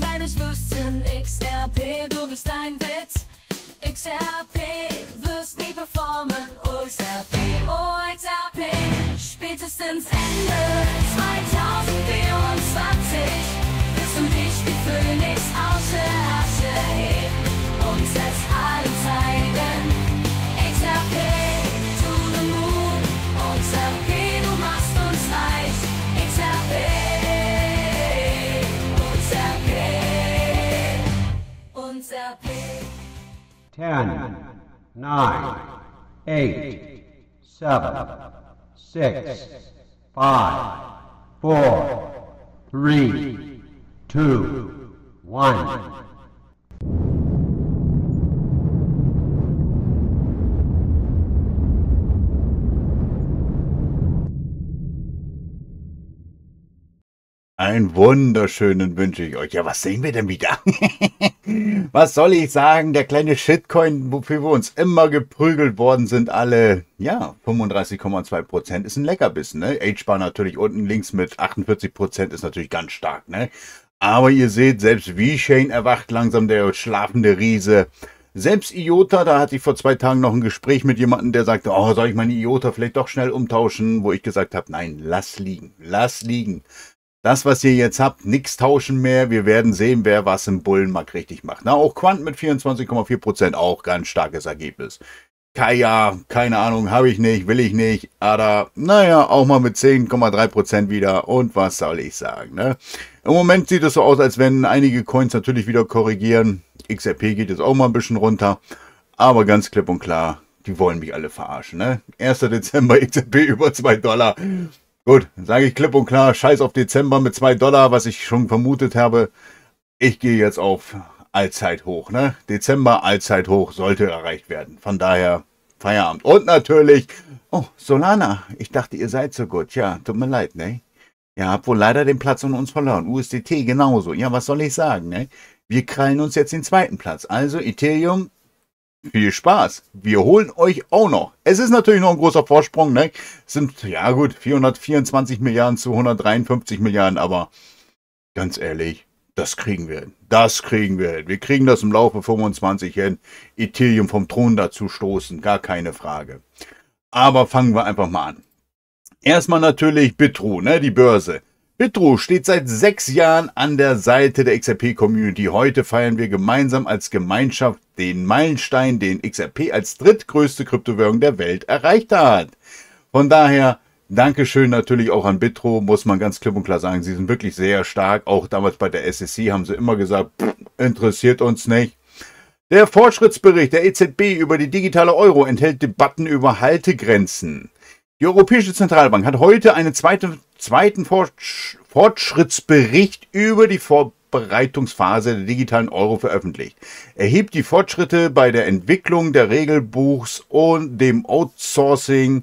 kleines Würstchen XRP, du bist ein Witz. XRP, wirst nie performen. Oh XRP, oh XRP, spätestens Ende 2024 wirst du dich wie Phoenix ausschauen. Ten, nine, eight, seven, six, five, four, three, two, one. Einen wunderschönen wünsche ich euch. Ja, was sehen wir denn wieder? was soll ich sagen? Der kleine Shitcoin, wofür wir uns immer geprügelt worden sind, alle, ja, 35,2 ist ein Leckerbissen, ne? H-Bar natürlich unten links mit 48 ist natürlich ganz stark, ne? Aber ihr seht, selbst wie shane erwacht langsam der schlafende Riese. Selbst IOTA, da hatte ich vor zwei Tagen noch ein Gespräch mit jemandem, der sagte, oh, soll ich meine IOTA vielleicht doch schnell umtauschen, wo ich gesagt habe, nein, lass liegen, lass liegen das, was ihr jetzt habt, nichts tauschen mehr. Wir werden sehen, wer was im Bullenmarkt richtig macht. Na, auch Quant mit 24,4 auch ganz starkes Ergebnis. Kaya, keine Ahnung, habe ich nicht, will ich nicht. Ada, naja, auch mal mit 10,3% wieder. Und was soll ich sagen, ne? Im Moment sieht es so aus, als wenn einige Coins natürlich wieder korrigieren. XRP geht jetzt auch mal ein bisschen runter. Aber ganz klipp und klar, die wollen mich alle verarschen, ne? 1. Dezember XRP über 2 Dollar. Gut, dann sage ich klipp und klar, scheiß auf Dezember mit 2 Dollar, was ich schon vermutet habe. Ich gehe jetzt auf Allzeithoch. Ne? Dezember Allzeit hoch sollte erreicht werden. Von daher Feierabend. Und natürlich, oh, Solana, ich dachte, ihr seid so gut. Ja, tut mir leid, ne? Ihr habt wohl leider den Platz von uns verloren. USDT genauso. Ja, was soll ich sagen, ne? Wir krallen uns jetzt den zweiten Platz. Also Ethereum viel Spaß. Wir holen euch auch noch. Es ist natürlich noch ein großer Vorsprung, ne? Es sind, ja gut, 424 Milliarden zu 153 Milliarden, aber ganz ehrlich, das kriegen wir hin. Das kriegen wir hin. Wir kriegen das im Laufe 25 hin. Ethereum vom Thron dazu stoßen, gar keine Frage. Aber fangen wir einfach mal an. Erstmal natürlich Bitru, ne? Die Börse. Bitro steht seit sechs Jahren an der Seite der XRP-Community. Heute feiern wir gemeinsam als Gemeinschaft den Meilenstein, den XRP als drittgrößte Kryptowährung der Welt erreicht hat. Von daher, Dankeschön natürlich auch an Bitro, muss man ganz klipp und klar sagen. Sie sind wirklich sehr stark. Auch damals bei der SEC haben sie immer gesagt, pff, interessiert uns nicht. Der Fortschrittsbericht der EZB über die digitale Euro enthält Debatten über Haltegrenzen. Die Europäische Zentralbank hat heute eine zweite zweiten Fortschrittsbericht über die Vorbereitungsphase der digitalen Euro veröffentlicht. Er hebt die Fortschritte bei der Entwicklung der Regelbuchs und dem Outsourcing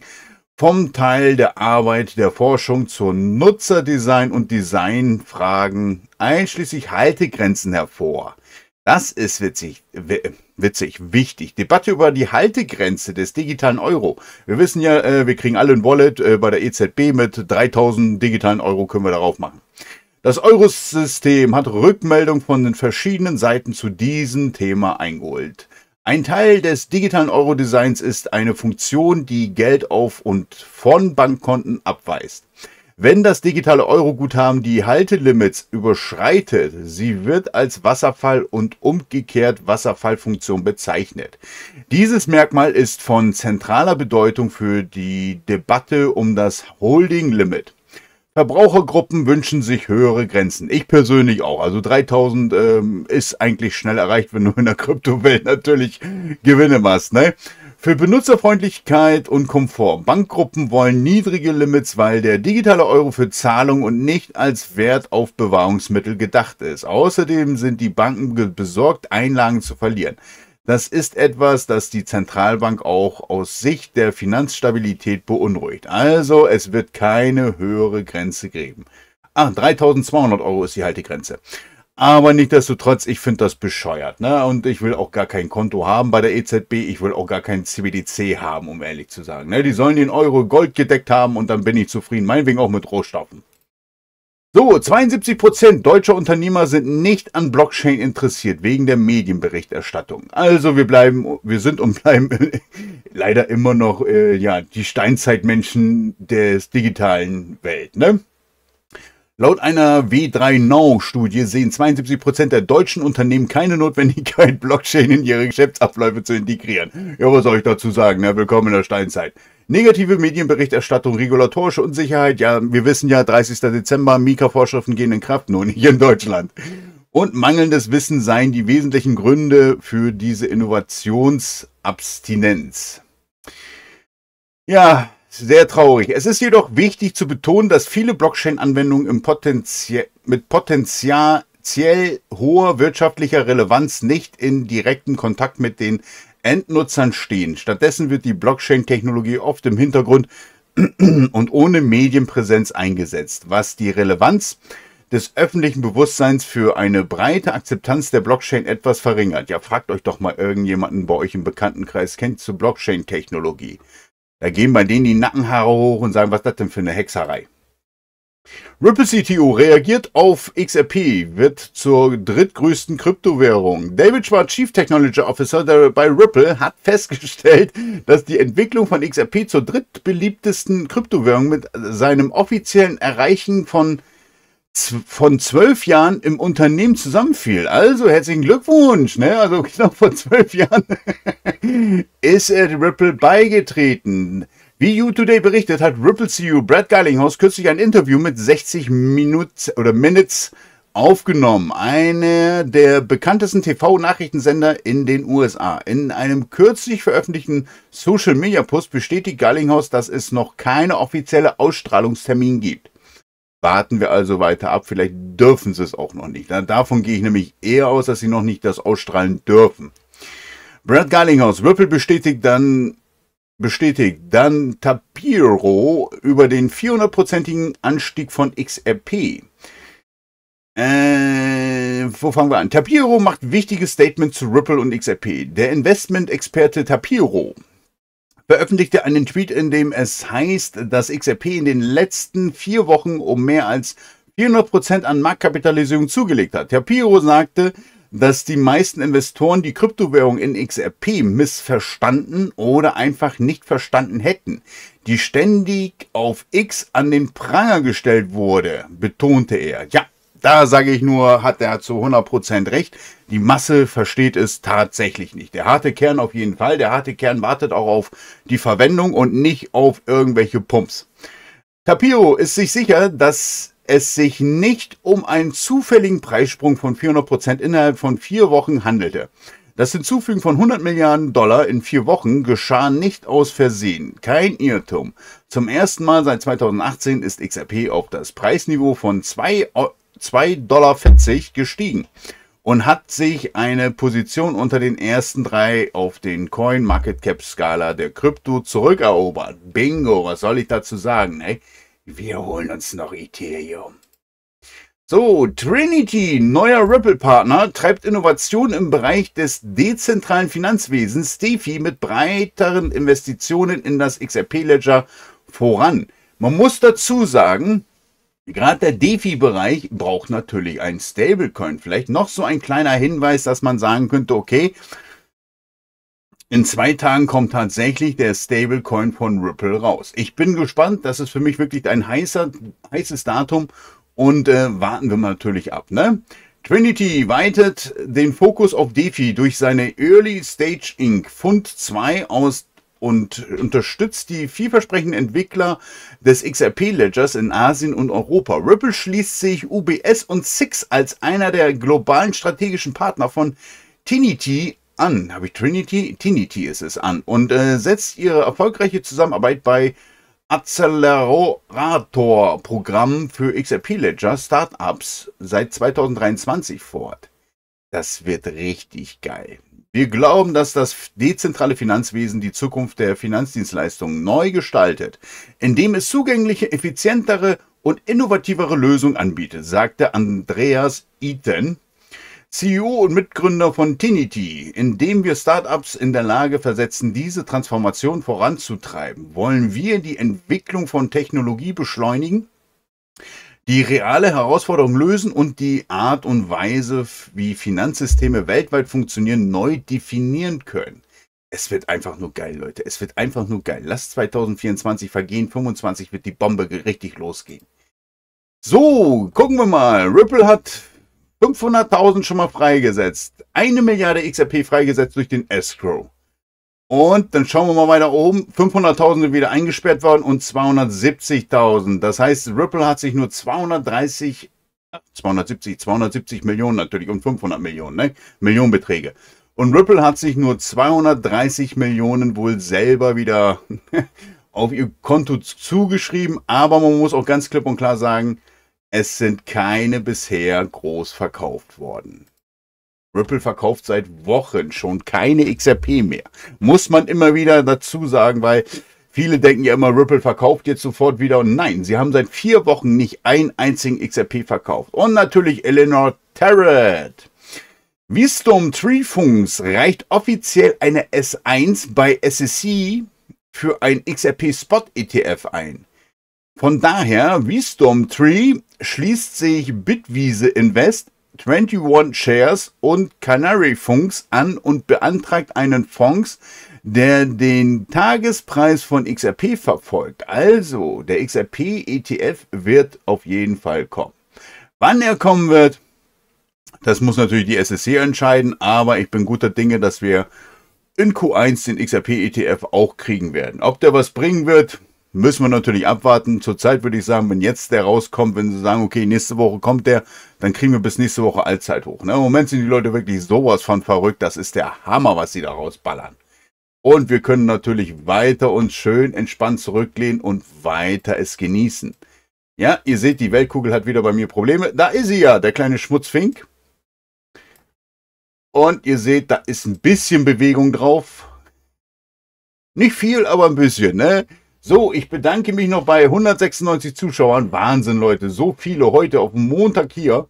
vom Teil der Arbeit der Forschung zur Nutzerdesign und Designfragen einschließlich Haltegrenzen hervor. Das ist witzig, witzig, wichtig. Debatte über die Haltegrenze des digitalen Euro. Wir wissen ja, äh, wir kriegen alle ein Wallet äh, bei der EZB mit 3000 digitalen Euro können wir darauf machen. Das Eurosystem hat Rückmeldung von den verschiedenen Seiten zu diesem Thema eingeholt. Ein Teil des digitalen Euro-Designs ist eine Funktion, die Geld auf und von Bankkonten abweist. Wenn das digitale Euro-Guthaben die Haltelimits überschreitet, sie wird als Wasserfall und umgekehrt Wasserfallfunktion bezeichnet. Dieses Merkmal ist von zentraler Bedeutung für die Debatte um das Holding-Limit. Verbrauchergruppen wünschen sich höhere Grenzen. Ich persönlich auch. Also 3000 ähm, ist eigentlich schnell erreicht, wenn du in der Kryptowelt natürlich Gewinne machst. Ne? Für Benutzerfreundlichkeit und Komfort. Bankgruppen wollen niedrige Limits, weil der digitale Euro für Zahlung und nicht als Wertaufbewahrungsmittel gedacht ist. Außerdem sind die Banken besorgt, Einlagen zu verlieren. Das ist etwas, das die Zentralbank auch aus Sicht der Finanzstabilität beunruhigt. Also es wird keine höhere Grenze geben. Ah, 3200 Euro ist die Haltegrenze. Aber nichtsdestotrotz, ich finde das bescheuert. Ne? Und ich will auch gar kein Konto haben bei der EZB. Ich will auch gar kein CBDC haben, um ehrlich zu sagen. Ne? Die sollen den Euro Gold gedeckt haben und dann bin ich zufrieden. Meinetwegen auch mit Rohstoffen. So, 72% deutscher Unternehmer sind nicht an Blockchain interessiert, wegen der Medienberichterstattung. Also wir bleiben, wir sind und bleiben leider immer noch äh, ja, die Steinzeitmenschen des digitalen Welt. Ne? Laut einer W3 Now-Studie sehen 72% Prozent der deutschen Unternehmen keine Notwendigkeit, Blockchain in ihre Geschäftsabläufe zu integrieren. Ja, was soll ich dazu sagen? Ne? Willkommen in der Steinzeit. Negative Medienberichterstattung, regulatorische Unsicherheit. Ja, wir wissen ja, 30. Dezember, Mika-Vorschriften gehen in Kraft, nur nicht in Deutschland. Und mangelndes Wissen seien die wesentlichen Gründe für diese Innovationsabstinenz. Ja, sehr traurig. Es ist jedoch wichtig zu betonen, dass viele Blockchain-Anwendungen Potenzie mit potenziell hoher wirtschaftlicher Relevanz nicht in direkten Kontakt mit den Endnutzern stehen. Stattdessen wird die Blockchain-Technologie oft im Hintergrund und ohne Medienpräsenz eingesetzt, was die Relevanz des öffentlichen Bewusstseins für eine breite Akzeptanz der Blockchain etwas verringert. Ja, fragt euch doch mal irgendjemanden bei euch im Bekanntenkreis kennt zur Blockchain-Technologie. Da gehen bei denen die Nackenhaare hoch und sagen, was das denn für eine Hexerei? Ripple CTO reagiert auf XRP, wird zur drittgrößten Kryptowährung. David Schwartz, Chief Technology Officer bei Ripple, hat festgestellt, dass die Entwicklung von XRP zur drittbeliebtesten Kryptowährung mit seinem offiziellen Erreichen von von zwölf Jahren im Unternehmen zusammenfiel. Also herzlichen Glückwunsch, ne? Also genau vor zwölf Jahren ist er Ripple beigetreten. Wie You Today berichtet, hat Ripple CEO Brad Garlinghouse kürzlich ein Interview mit 60 Minuten oder Minutes aufgenommen. Eine der bekanntesten TV-Nachrichtensender in den USA. In einem kürzlich veröffentlichten Social Media Post bestätigt Garlinghouse, dass es noch keine offizielle Ausstrahlungstermin gibt. Warten wir also weiter ab, vielleicht dürfen sie es auch noch nicht. Davon gehe ich nämlich eher aus, dass sie noch nicht das ausstrahlen dürfen. Brad Garlinghaus, Ripple bestätigt dann, bestätigt dann Tapiro über den 400-prozentigen Anstieg von XRP. Äh, wo fangen wir an? Tapiro macht wichtiges Statement zu Ripple und XRP. Der Investment-Experte Tapiro veröffentlichte einen Tweet, in dem es heißt, dass XRP in den letzten vier Wochen um mehr als 400% an Marktkapitalisierung zugelegt hat. Herr Piro sagte, dass die meisten Investoren die Kryptowährung in XRP missverstanden oder einfach nicht verstanden hätten, die ständig auf X an den Pranger gestellt wurde, betonte er. Ja, da sage ich nur, hat er zu 100% recht. Die Masse versteht es tatsächlich nicht. Der harte Kern auf jeden Fall. Der harte Kern wartet auch auf die Verwendung und nicht auf irgendwelche Pumps. Tapio ist sich sicher, dass es sich nicht um einen zufälligen Preissprung von 400% innerhalb von vier Wochen handelte. Das Hinzufügen von 100 Milliarden Dollar in vier Wochen geschah nicht aus Versehen. Kein Irrtum. Zum ersten Mal seit 2018 ist XRP auf das Preisniveau von 2 2,40 Dollar gestiegen und hat sich eine Position unter den ersten drei auf den Coin Market Cap Skala der Krypto zurückerobert. Bingo, was soll ich dazu sagen? Ey? Ne? Wir holen uns noch Ethereum. So, Trinity, neuer Ripple-Partner, treibt Innovationen im Bereich des dezentralen Finanzwesens, DeFi, mit breiteren Investitionen in das XRP-Ledger voran. Man muss dazu sagen, Gerade der DeFi-Bereich braucht natürlich ein Stablecoin. Vielleicht noch so ein kleiner Hinweis, dass man sagen könnte, okay, in zwei Tagen kommt tatsächlich der Stablecoin von Ripple raus. Ich bin gespannt. Das ist für mich wirklich ein heißer, heißes Datum. Und äh, warten wir natürlich ab. Ne? Trinity weitet den Fokus auf DeFi durch seine Early Stage Inc. Fund 2 aus und unterstützt die vielversprechenden Entwickler des XRP-Ledgers in Asien und Europa. Ripple schließt sich UBS und Six als einer der globalen strategischen Partner von Tinity an. Habe ich Trinity? Tinity ist es an. Und äh, setzt ihre erfolgreiche Zusammenarbeit bei Accelerator-Programm für XRP-Ledger Startups seit 2023 fort. Das wird richtig geil. Wir glauben, dass das dezentrale Finanzwesen die Zukunft der Finanzdienstleistungen neu gestaltet, indem es zugängliche, effizientere und innovativere Lösungen anbietet, sagte Andreas Iten, CEO und Mitgründer von Tinity. Indem wir Startups in der Lage versetzen, diese Transformation voranzutreiben, wollen wir die Entwicklung von Technologie beschleunigen die reale Herausforderung lösen und die Art und Weise, wie Finanzsysteme weltweit funktionieren, neu definieren können. Es wird einfach nur geil, Leute. Es wird einfach nur geil. Lasst 2024 vergehen, 25 wird die Bombe richtig losgehen. So, gucken wir mal. Ripple hat 500.000 schon mal freigesetzt. Eine Milliarde XRP freigesetzt durch den Escrow. Und dann schauen wir mal weiter oben. 500.000 sind wieder eingesperrt worden und 270.000. Das heißt, Ripple hat sich nur 230, 270, 270 Millionen natürlich und 500 Millionen, ne? Millionenbeträge. Und Ripple hat sich nur 230 Millionen wohl selber wieder auf ihr Konto zugeschrieben. Aber man muss auch ganz klipp und klar sagen, es sind keine bisher groß verkauft worden. Ripple verkauft seit Wochen schon keine XRP mehr. Muss man immer wieder dazu sagen, weil viele denken ja immer, Ripple verkauft jetzt sofort wieder. Und nein, sie haben seit vier Wochen nicht einen einzigen XRP verkauft. Und natürlich Eleanor Tarrant. Vistum Trifunks reicht offiziell eine S1 bei SEC für ein XRP Spot ETF ein. Von daher, Vistum Tree schließt sich Bitwiese Invest 21 Shares und Canary Funks an und beantragt einen Fonds, der den Tagespreis von XRP verfolgt. Also der XRP ETF wird auf jeden Fall kommen. Wann er kommen wird, das muss natürlich die SSC entscheiden, aber ich bin guter Dinge, dass wir in Q1 den XRP ETF auch kriegen werden. Ob der was bringen wird, Müssen wir natürlich abwarten. Zurzeit würde ich sagen, wenn jetzt der rauskommt, wenn sie sagen, okay, nächste Woche kommt der, dann kriegen wir bis nächste Woche Allzeit hoch. Ne? Im Moment sind die Leute wirklich sowas von verrückt. Das ist der Hammer, was sie da rausballern. Und wir können natürlich weiter uns schön entspannt zurücklehnen und weiter es genießen. Ja, ihr seht, die Weltkugel hat wieder bei mir Probleme. Da ist sie ja, der kleine Schmutzfink. Und ihr seht, da ist ein bisschen Bewegung drauf. Nicht viel, aber ein bisschen, ne? So, ich bedanke mich noch bei 196 Zuschauern. Wahnsinn, Leute. So viele heute auf Montag hier.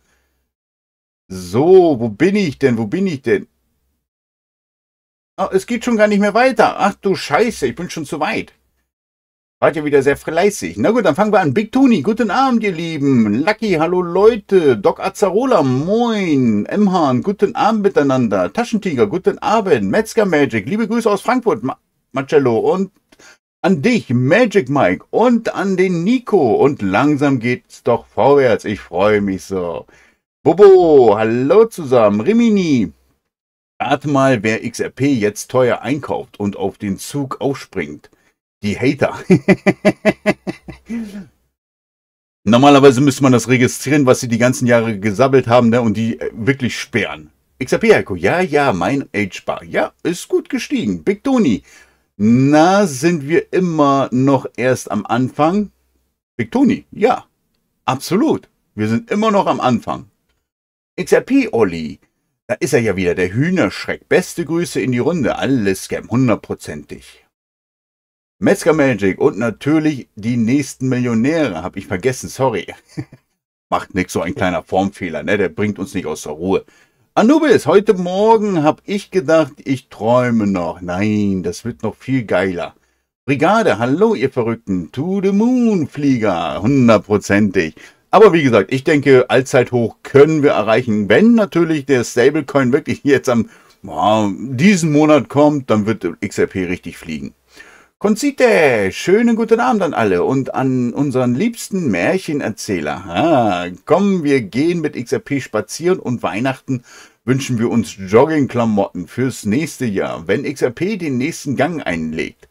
So, wo bin ich denn? Wo bin ich denn? Oh, es geht schon gar nicht mehr weiter. Ach du Scheiße, ich bin schon zu weit. Wart ihr wieder sehr fleißig. Na gut, dann fangen wir an. Big Tony, guten Abend, ihr Lieben. Lucky, hallo Leute. Doc Azzarola, moin. M-Hahn, guten Abend miteinander. Taschentiger, guten Abend. Metzger Magic, liebe Grüße aus Frankfurt, Ma Marcello und an dich, Magic Mike und an den Nico. Und langsam geht's doch vorwärts. Ich freue mich so. Bobo, hallo zusammen. Rimini. Rat mal, wer XRP jetzt teuer einkauft und auf den Zug aufspringt. Die Hater. Normalerweise müsste man das registrieren, was sie die ganzen Jahre gesabbelt haben ne, und die äh, wirklich sperren. XRP Heiko, ja, ja, mein Age-Bar. Ja, ist gut gestiegen. Big Tony, na, sind wir immer noch erst am Anfang? Victoni, ja, absolut. Wir sind immer noch am Anfang. XRP, Olli. Da ist er ja wieder, der Hühnerschreck. Beste Grüße in die Runde. Alles Scam, hundertprozentig. Metzger Magic und natürlich die nächsten Millionäre. habe ich vergessen, sorry. Macht nix, so ein kleiner Formfehler, ne? Der bringt uns nicht aus der Ruhe. Anubis, heute Morgen habe ich gedacht, ich träume noch. Nein, das wird noch viel geiler. Brigade, hallo ihr Verrückten. To the Moon, Flieger, hundertprozentig. Aber wie gesagt, ich denke, Allzeithoch können wir erreichen. Wenn natürlich der Stablecoin wirklich jetzt am wow, diesen Monat kommt, dann wird XRP richtig fliegen. Konzite, schönen guten Abend an alle und an unseren liebsten Märchenerzähler. Ah, komm, wir gehen mit XRP spazieren und Weihnachten wünschen wir uns Joggingklamotten fürs nächste Jahr, wenn XRP den nächsten Gang einlegt.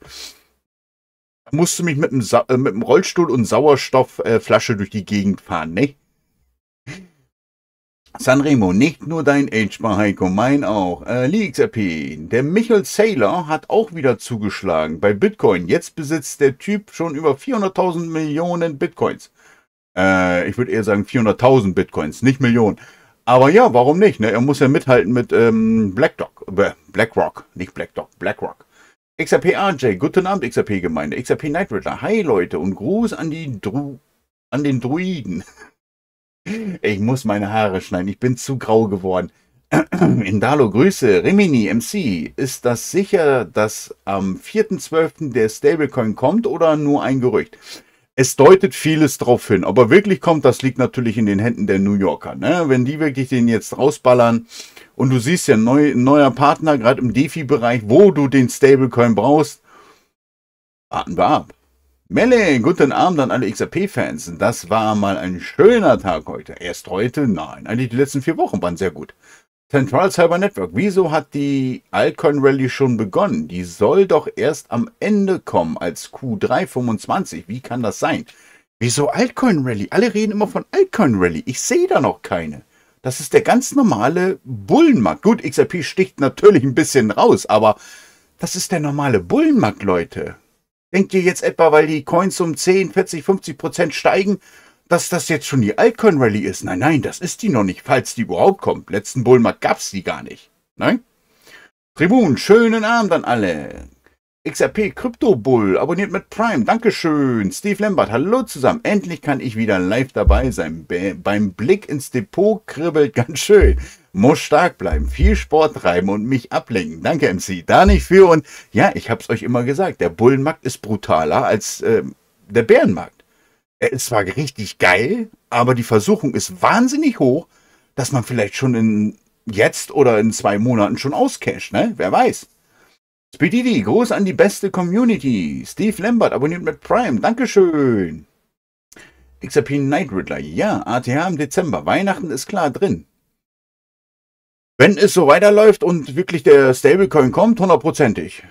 Musst du mich mit dem, Sa äh, mit dem Rollstuhl und Sauerstoffflasche äh, durch die Gegend fahren, ne? Sanremo, nicht nur dein H-Bar, Heiko, mein auch. Äh, LiXRP, der Michael Saylor hat auch wieder zugeschlagen bei Bitcoin. Jetzt besitzt der Typ schon über 400.000 Millionen Bitcoins. Äh, ich würde eher sagen 400.000 Bitcoins, nicht Millionen. Aber ja, warum nicht? Ne? Er muss ja mithalten mit ähm, BlackRock, äh, BlackRock, nicht Black BlackRock, BlackRock. XRP RJ, guten Abend XRP-Gemeinde, XRP Night Rider, hi Leute und Gruß an, die Dru an den Druiden. Ich muss meine Haare schneiden. Ich bin zu grau geworden. Indalo, Grüße. Rimini, MC. Ist das sicher, dass am 4.12. der Stablecoin kommt oder nur ein Gerücht? Es deutet vieles darauf hin. Ob er wirklich kommt, das liegt natürlich in den Händen der New Yorker. Ne? Wenn die wirklich den jetzt rausballern und du siehst ja, neu, neuer Partner, gerade im DeFi-Bereich, wo du den Stablecoin brauchst, warten wir ab. Melle, guten Abend an alle XRP-Fans. Das war mal ein schöner Tag heute. Erst heute? Nein, eigentlich die letzten vier Wochen waren sehr gut. Central Cyber Network, wieso hat die Alcon Rally schon begonnen? Die soll doch erst am Ende kommen als q 325 Wie kann das sein? Wieso Altcoin Rally? Alle reden immer von Altcoin Rally. Ich sehe da noch keine. Das ist der ganz normale Bullenmarkt. Gut, XRP sticht natürlich ein bisschen raus, aber das ist der normale Bullenmarkt, Leute. Denkt ihr jetzt etwa, weil die Coins um 10, 40, 50 Prozent steigen, dass das jetzt schon die Altcoin Rally ist? Nein, nein, das ist die noch nicht, falls die überhaupt kommt. Letzten Bullmarkt gab es die gar nicht. Nein? Tribun, schönen Abend an alle. XRP Crypto Bull, abonniert mit Prime. Dankeschön. Steve Lambert, hallo zusammen. Endlich kann ich wieder live dabei sein. Be beim Blick ins Depot kribbelt ganz schön. Muss stark bleiben, viel Sport treiben und mich ablenken. Danke, MC. Da nicht für. Und ja, ich habe es euch immer gesagt, der Bullenmarkt ist brutaler als äh, der Bärenmarkt. Er ist zwar richtig geil, aber die Versuchung ist wahnsinnig hoch, dass man vielleicht schon in jetzt oder in zwei Monaten schon auscasht, ne? Wer weiß. Spedidi, Gruß an die beste Community. Steve Lambert abonniert mit Prime. Dankeschön. XRP Night Riddler. Ja, ATH im Dezember. Weihnachten ist klar drin. Wenn es so weiterläuft und wirklich der Stablecoin kommt, hundertprozentig.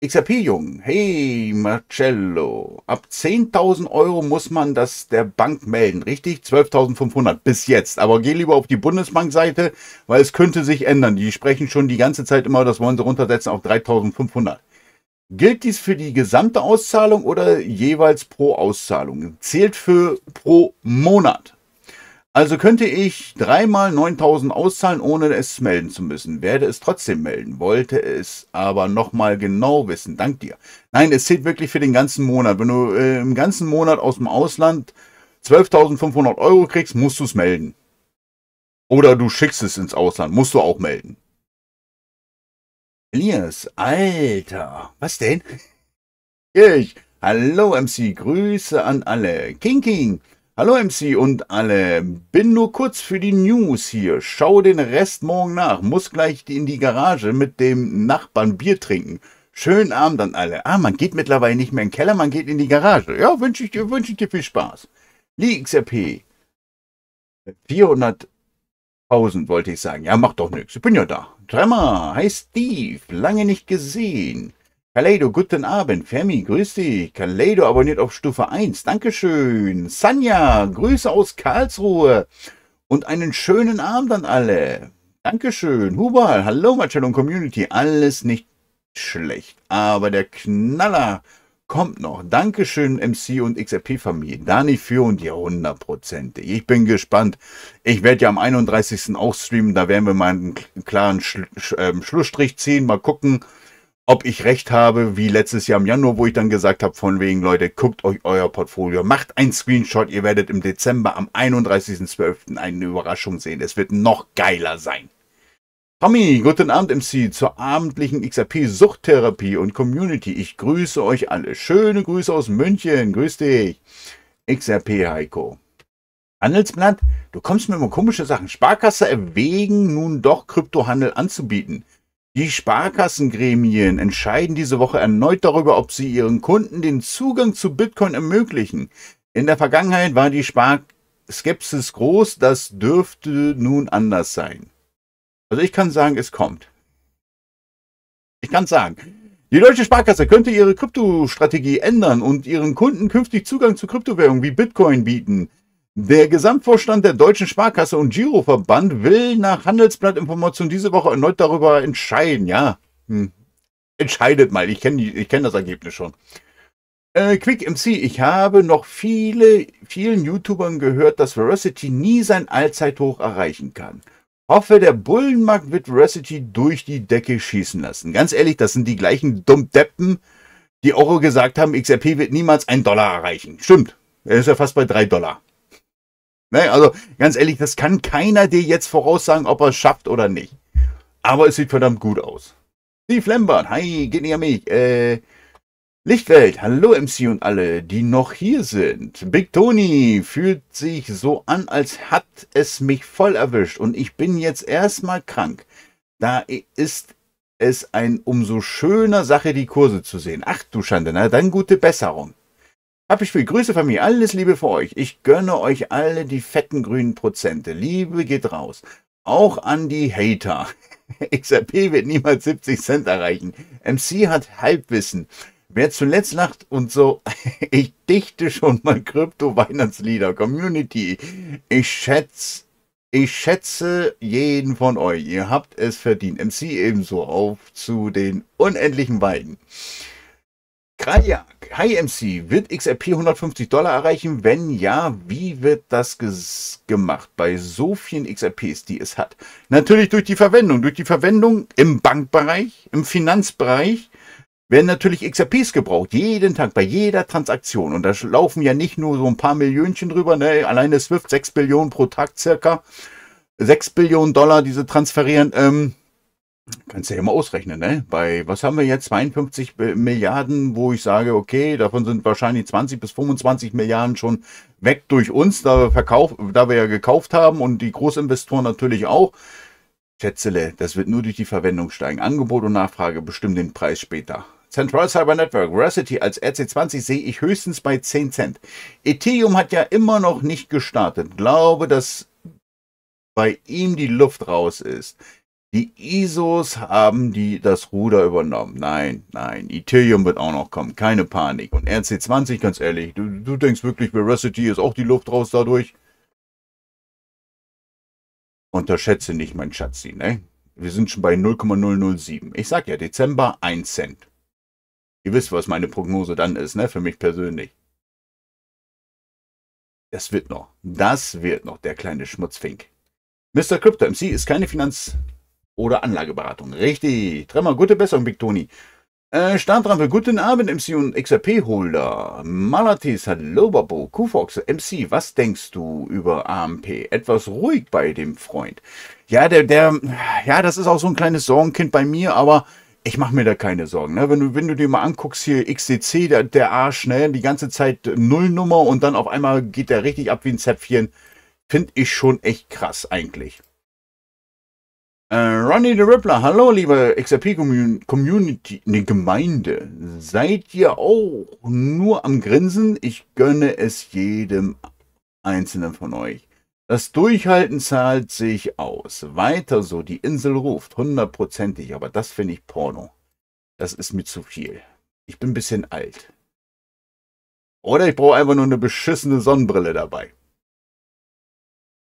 XRP-Jungen, hey Marcello, ab 10.000 Euro muss man das der Bank melden, richtig? 12.500 bis jetzt, aber geh lieber auf die Bundesbankseite, weil es könnte sich ändern. Die sprechen schon die ganze Zeit immer, das wollen sie runtersetzen auf 3.500. Gilt dies für die gesamte Auszahlung oder jeweils pro Auszahlung? Zählt für pro Monat. Also könnte ich dreimal 9000 auszahlen, ohne es melden zu müssen. Werde es trotzdem melden, wollte es aber nochmal genau wissen. Dank dir. Nein, es zählt wirklich für den ganzen Monat. Wenn du äh, im ganzen Monat aus dem Ausland 12.500 Euro kriegst, musst du es melden. Oder du schickst es ins Ausland, musst du auch melden. Elias, Alter, was denn? Ich, hallo MC, Grüße an alle. King King, Hallo MC und alle, bin nur kurz für die News hier. Schau den Rest morgen nach, muss gleich in die Garage mit dem Nachbarn Bier trinken. Schönen Abend an alle. Ah, man geht mittlerweile nicht mehr in den Keller, man geht in die Garage. Ja, wünsche ich dir, ich dir viel Spaß. XRP. 400.000 wollte ich sagen. Ja, macht doch nichts. Ich bin ja da. Tremmer, hi Steve, lange nicht gesehen. Kaleido, guten Abend. Fermi, grüß dich. Kaleido abonniert auf Stufe 1. Dankeschön. Sanja, Grüße aus Karlsruhe. Und einen schönen Abend an alle. Dankeschön. Hubal, hallo Marcello und Community. Alles nicht schlecht. Aber der Knaller kommt noch. Dankeschön MC und XRP-Familie. Dani für und ja hundertprozentig. Ich bin gespannt. Ich werde ja am 31. auch streamen. Da werden wir mal einen klaren ähm, Schlussstrich ziehen. Mal gucken ob ich recht habe, wie letztes Jahr im Januar, wo ich dann gesagt habe, von wegen, Leute, guckt euch euer Portfolio, macht einen Screenshot, ihr werdet im Dezember am 31.12. eine Überraschung sehen. Es wird noch geiler sein. Tommy, guten Abend MC zur abendlichen XRP Suchttherapie und Community. Ich grüße euch alle. Schöne Grüße aus München. Grüß dich. XRP Heiko. Handelsblatt, du kommst mir immer komische Sachen. Sparkasse erwägen nun doch Kryptohandel anzubieten. Die Sparkassengremien entscheiden diese Woche erneut darüber, ob sie ihren Kunden den Zugang zu Bitcoin ermöglichen. In der Vergangenheit war die Sparskepsis groß, das dürfte nun anders sein. Also ich kann sagen, es kommt. Ich kann sagen, die Deutsche Sparkasse könnte ihre Kryptostrategie ändern und ihren Kunden künftig Zugang zu Kryptowährungen wie Bitcoin bieten. Der Gesamtvorstand der Deutschen Sparkasse und Giroverband will nach Handelsblattinformation diese Woche erneut darüber entscheiden. Ja, hm. entscheidet mal. Ich kenne kenn das Ergebnis schon. Äh, Quick MC, ich habe noch viele, vielen YouTubern gehört, dass Veracity nie sein Allzeithoch erreichen kann. Hoffe, der Bullenmarkt wird Veracity durch die Decke schießen lassen. Ganz ehrlich, das sind die gleichen Dummdeppen, die auch gesagt haben, XRP wird niemals einen Dollar erreichen. Stimmt. Er ist ja fast bei drei Dollar. Ne? Also ganz ehrlich, das kann keiner dir jetzt voraussagen, ob er es schafft oder nicht. Aber es sieht verdammt gut aus. Steve Lambert, hi, geht nicht an mich. Äh, Lichtwelt, hallo MC und alle, die noch hier sind. Big Tony fühlt sich so an, als hat es mich voll erwischt und ich bin jetzt erstmal krank. Da ist es ein umso schöner Sache, die Kurse zu sehen. Ach du Schande, na dann gute Besserung. Hab ich viel. Grüße, von mir, Alles Liebe für euch. Ich gönne euch alle die fetten grünen Prozente. Liebe geht raus. Auch an die Hater. XRP wird niemals 70 Cent erreichen. MC hat Halbwissen. Wer zuletzt lacht und so, ich dichte schon mal Krypto-Weihnachtslieder. Community, ich schätze, ich schätze jeden von euch. Ihr habt es verdient. MC ebenso. Auf zu den unendlichen beiden. Kajak HiMC wird XRP 150 Dollar erreichen? Wenn ja, wie wird das gemacht bei so vielen XRPs, die es hat? Natürlich durch die Verwendung. Durch die Verwendung im Bankbereich, im Finanzbereich werden natürlich XRPs gebraucht. Jeden Tag, bei jeder Transaktion. Und da laufen ja nicht nur so ein paar Millionchen drüber. Ne? Alleine Swift 6 Billionen pro Tag circa. 6 Billionen Dollar, diese transferieren. Ähm, Kannst du ja immer ausrechnen, ne? Bei, was haben wir jetzt, 52 Milliarden, wo ich sage, okay, davon sind wahrscheinlich 20 bis 25 Milliarden schon weg durch uns, da wir, verkauf, da wir ja gekauft haben und die Großinvestoren natürlich auch. Schätzele, das wird nur durch die Verwendung steigen. Angebot und Nachfrage bestimmen den Preis später. Central Cyber Network Veracity als RC20 sehe ich höchstens bei 10 Cent. Ethereum hat ja immer noch nicht gestartet. Glaube, dass bei ihm die Luft raus ist die ISOs haben die das Ruder übernommen. Nein, nein, Ethereum wird auch noch kommen, keine Panik. Und RC20, ganz ehrlich, du, du denkst wirklich, Veracity ist auch die Luft raus dadurch? Unterschätze nicht, mein Schatzi, ne? Wir sind schon bei 0,007. Ich sag ja, Dezember 1 Cent. Ihr wisst, was meine Prognose dann ist, ne? Für mich persönlich. Das wird noch. Das wird noch, der kleine Schmutzfink. Mr. Crypto MC ist keine Finanz oder Anlageberatung. Richtig. Tremmer, gute Besserung, Big Tony. Äh, Startrampe, guten Abend, MC und XRP-Holder. Malatis, hallo, Babo. Kufox, MC, was denkst du über AMP? Etwas ruhig bei dem Freund. Ja, der, der, ja, das ist auch so ein kleines Sorgenkind bei mir, aber ich mache mir da keine Sorgen. Ne? Wenn, du, wenn du dir mal anguckst, hier XCC, der, der Arsch, schnell, die ganze Zeit Nullnummer und dann auf einmal geht der richtig ab wie ein Zäpfchen. Finde ich schon echt krass eigentlich. Uh, Ronnie the Rippler, hallo liebe XRP-Community, ne Gemeinde. Seid ihr auch nur am Grinsen? Ich gönne es jedem Einzelnen von euch. Das Durchhalten zahlt sich aus. Weiter so, die Insel ruft, hundertprozentig, aber das finde ich Porno. Das ist mir zu viel. Ich bin ein bisschen alt. Oder ich brauche einfach nur eine beschissene Sonnenbrille dabei.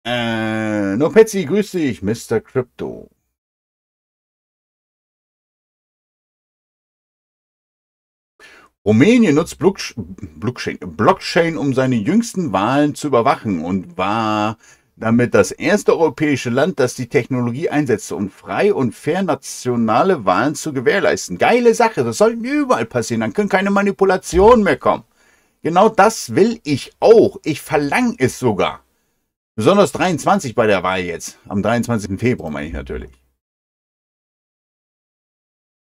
Äh, Petsy, grüß dich, Mr. Crypto. Rumänien nutzt Blockchain, um seine jüngsten Wahlen zu überwachen und war damit das erste europäische Land, das die Technologie einsetzte, um frei und fair nationale Wahlen zu gewährleisten. Geile Sache, das sollte überall passieren, dann können keine Manipulationen mehr kommen. Genau das will ich auch, ich verlange es sogar. Besonders 23 bei der Wahl jetzt. Am 23. Februar meine ich natürlich.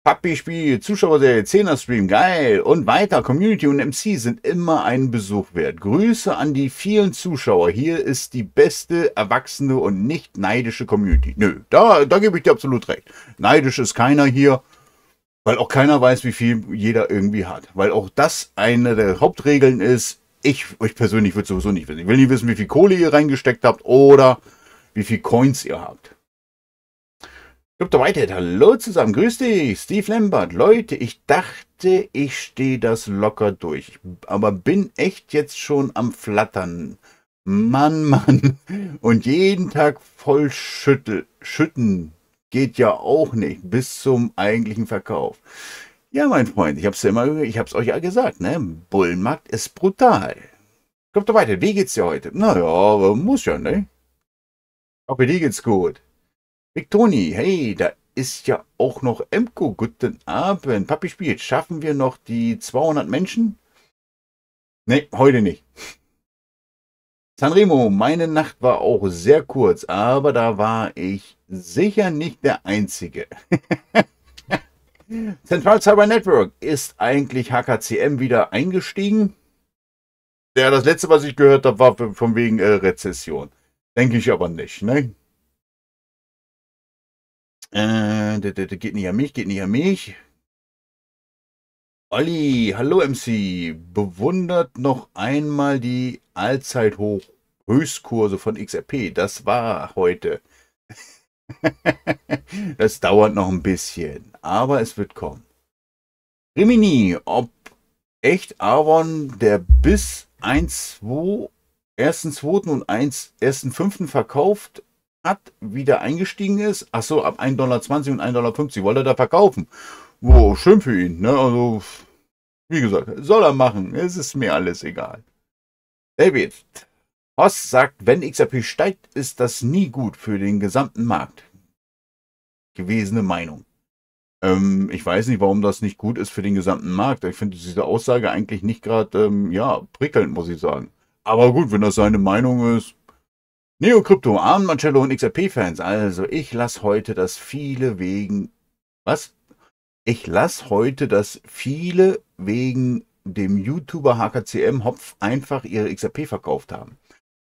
Papi-Spiel, Zuschauerserie, 10er Stream, geil. Und weiter, Community und MC sind immer einen Besuch wert. Grüße an die vielen Zuschauer. Hier ist die beste, erwachsene und nicht neidische Community. Nö, da, da gebe ich dir absolut recht. Neidisch ist keiner hier, weil auch keiner weiß, wie viel jeder irgendwie hat. Weil auch das eine der Hauptregeln ist, ich, euch persönlich würde sowieso nicht wissen. Ich will nicht wissen, wie viel Kohle ihr reingesteckt habt oder wie viel Coins ihr habt. Dr. Whitehead, hallo zusammen, grüß dich, Steve Lambert. Leute, ich dachte, ich stehe das locker durch, aber bin echt jetzt schon am Flattern. Mann, Mann. Und jeden Tag voll schüttel, schütten geht ja auch nicht bis zum eigentlichen Verkauf. Ja, mein Freund, ich hab's immer, ich hab's euch ja gesagt, ne? Bullenmarkt ist brutal. Kommt doch weiter, wie geht's dir heute? Naja, muss ja, ne? Aber dir geht's gut. Victoni, hey, da ist ja auch noch Emko. Guten Abend. Papi spielt. Schaffen wir noch die 200 Menschen? Ne, heute nicht. Sanremo, meine Nacht war auch sehr kurz, aber da war ich sicher nicht der Einzige. Central Cyber Network ist eigentlich HKCM wieder eingestiegen. Ja, das letzte, was ich gehört habe, war von wegen äh, Rezession. Denke ich aber nicht, ne? Äh, geht nicht an mich, geht nicht an mich. Olli, hallo MC. Bewundert noch einmal die Allzeithoch Höchstkurse von XRP. Das war heute. das dauert noch ein bisschen aber es wird kommen. Rimini, ob echt Aaron, der bis 1, 2, 1, 2. und 1, 1, 5. verkauft hat, wieder eingestiegen ist. Achso, ab 1,20 Dollar und 1,50 Dollar wollte er da verkaufen. Wow, schön für ihn, ne? Also, wie gesagt, soll er machen. Es ist mir alles egal. David, Hoss sagt, wenn XRP steigt, ist das nie gut für den gesamten Markt. Gewesene Meinung. Ähm, ich weiß nicht, warum das nicht gut ist für den gesamten Markt. Ich finde diese Aussage eigentlich nicht gerade, ähm, ja, prickelnd, muss ich sagen. Aber gut, wenn das seine Meinung ist. Neo Crypto, Arm Marcello und XRP-Fans. Also, ich lasse heute das viele wegen. Was? Ich lasse heute das viele wegen dem YouTuber HKCM Hopf einfach ihre XRP verkauft haben.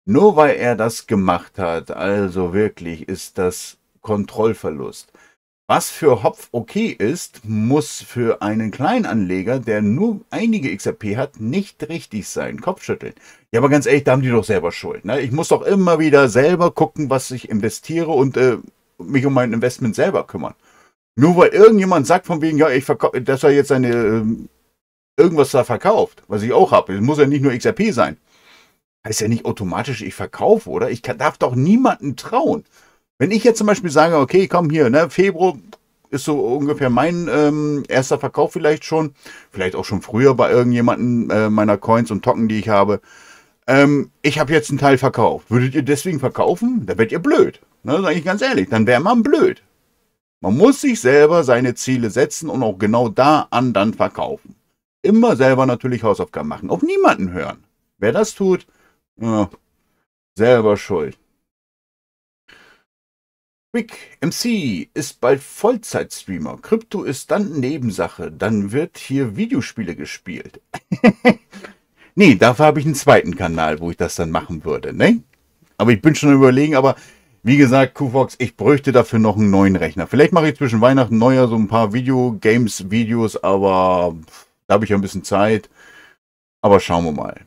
Nur weil er das gemacht hat, also wirklich ist das Kontrollverlust. Was für Hopf okay ist, muss für einen Kleinanleger, der nur einige XRP hat, nicht richtig sein. Kopfschütteln. Ja, aber ganz ehrlich, da haben die doch selber Schuld. Ne? Ich muss doch immer wieder selber gucken, was ich investiere und äh, mich um mein Investment selber kümmern. Nur weil irgendjemand sagt von wegen, ja, ich verkaufe, dass er jetzt seine äh, irgendwas da verkauft, was ich auch habe. Es muss ja nicht nur XRP sein. Heißt ja nicht automatisch, ich verkaufe, oder? Ich kann, darf doch niemanden trauen. Wenn ich jetzt zum Beispiel sage, okay, komm hier, ne, Februar ist so ungefähr mein ähm, erster Verkauf vielleicht schon, vielleicht auch schon früher bei irgendjemandem äh, meiner Coins und Tocken, die ich habe. Ähm, ich habe jetzt einen Teil verkauft. Würdet ihr deswegen verkaufen? Da werdet ihr blöd. Ne, sage ich ganz ehrlich, dann wäre man blöd. Man muss sich selber seine Ziele setzen und auch genau da an dann verkaufen. Immer selber natürlich Hausaufgaben machen, auf niemanden hören. Wer das tut, ja, selber schuld. Rick MC ist bald Vollzeitstreamer. Krypto ist dann Nebensache. Dann wird hier Videospiele gespielt. nee, dafür habe ich einen zweiten Kanal, wo ich das dann machen würde. Ne? Aber ich bin schon überlegen, aber wie gesagt, Qfox, ich bräuchte dafür noch einen neuen Rechner. Vielleicht mache ich zwischen Weihnachten und Neujahr so ein paar Video-Games-Videos, aber da habe ich ja ein bisschen Zeit. Aber schauen wir mal.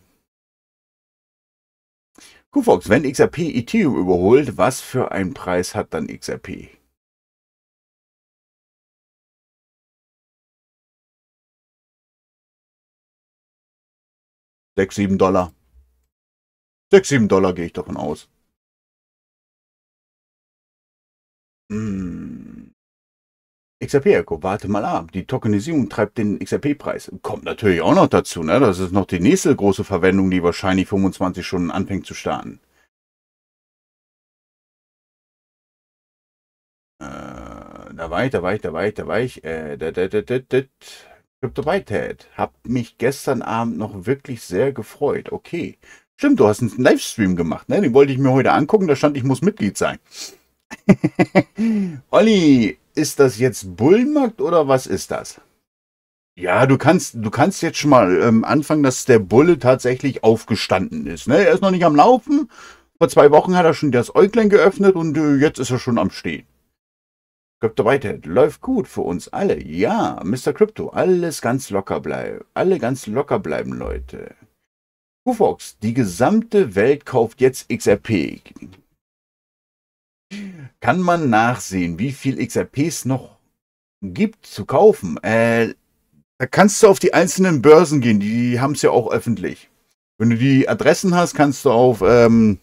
Kufox, wenn XRP Ethereum überholt, was für einen Preis hat dann XRP? Sechs, sieben Dollar. Sechs, sieben Dollar gehe ich davon aus. Mmh. XRP-Echo, warte mal ab. Die Tokenisierung treibt den XRP-Preis. Kommt natürlich auch noch dazu, ne? Das ist noch die nächste große Verwendung, die wahrscheinlich 25 Stunden anfängt zu starten. Äh, da war ich, da war ich, da war ich, da war ich. Äh, da, da, da, da, da. Kryptowität. Hab mich gestern Abend noch wirklich sehr gefreut. Okay. Stimmt, du hast einen Livestream gemacht, ne? Den wollte ich mir heute angucken. Da stand, ich muss Mitglied sein. Olli, ist das jetzt Bullenmarkt oder was ist das? Ja, du kannst, du kannst jetzt schon mal ähm, anfangen, dass der Bulle tatsächlich aufgestanden ist. Ne? Er ist noch nicht am Laufen. Vor zwei Wochen hat er schon das Äuglein geöffnet und äh, jetzt ist er schon am Stehen. Crypto Whitehead läuft gut für uns alle. Ja, Mr. Crypto, alles ganz locker bleiben. Alle ganz locker bleiben, Leute. Ufox, die gesamte Welt kauft jetzt XRP kann man nachsehen, wie viel XRPs noch gibt zu kaufen. Äh, da kannst du auf die einzelnen Börsen gehen, die haben es ja auch öffentlich. Wenn du die Adressen hast, kannst du auf ähm,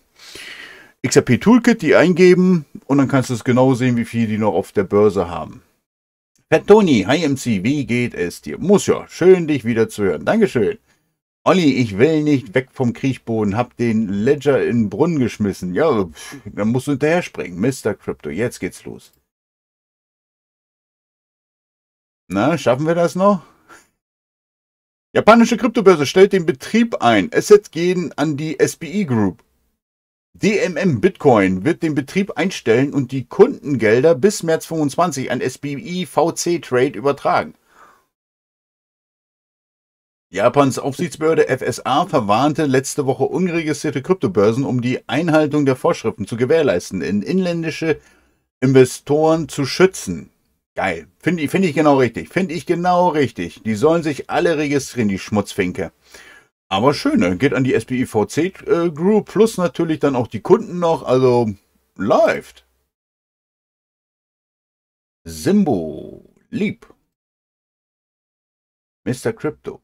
XRP Toolkit die eingeben und dann kannst du es genau sehen, wie viel die noch auf der Börse haben. Fat Tony, hi MC, wie geht es dir? Muss ja, schön dich wieder zu hören. Dankeschön. Olli, ich will nicht weg vom Kriechboden, hab den Ledger in den Brunnen geschmissen. Ja, dann musst du hinterher springen, Mr. Crypto, jetzt geht's los. Na, schaffen wir das noch? Japanische Kryptobörse stellt den Betrieb ein. Assets gehen an die SBI Group. DMM Bitcoin wird den Betrieb einstellen und die Kundengelder bis März 25 an SBI VC Trade übertragen. Japans Aufsichtsbehörde FSA verwarnte letzte Woche unregistrierte Kryptobörsen, um die Einhaltung der Vorschriften zu gewährleisten, in inländische Investoren zu schützen. Geil. Finde find ich genau richtig. Finde ich genau richtig. Die sollen sich alle registrieren, die Schmutzfinke. Aber schöne. Ne? Geht an die SBIVC äh, Group plus natürlich dann auch die Kunden noch. Also läuft. Simbo. Lieb. Mr. Crypto.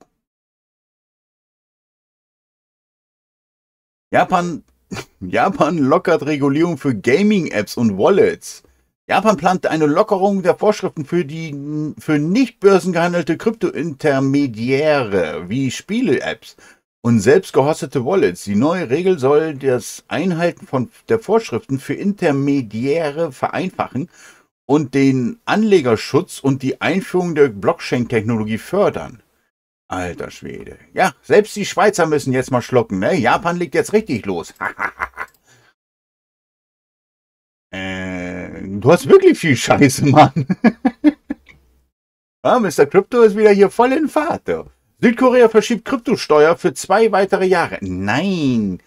Japan, Japan lockert Regulierung für Gaming-Apps und Wallets. Japan plant eine Lockerung der Vorschriften für die für nicht börsengehandelte Krypto-Intermediäre wie Spiele-Apps und selbst gehostete Wallets. Die neue Regel soll das Einhalten von der Vorschriften für Intermediäre vereinfachen und den Anlegerschutz und die Einführung der Blockchain-Technologie fördern. Alter Schwede. Ja, selbst die Schweizer müssen jetzt mal schlucken, ne? Japan liegt jetzt richtig los. äh, du hast wirklich viel Scheiße, Mann. ja, Mr. Crypto ist wieder hier voll in Fahrt. Du. Südkorea verschiebt Kryptosteuer für zwei weitere Jahre. Nein.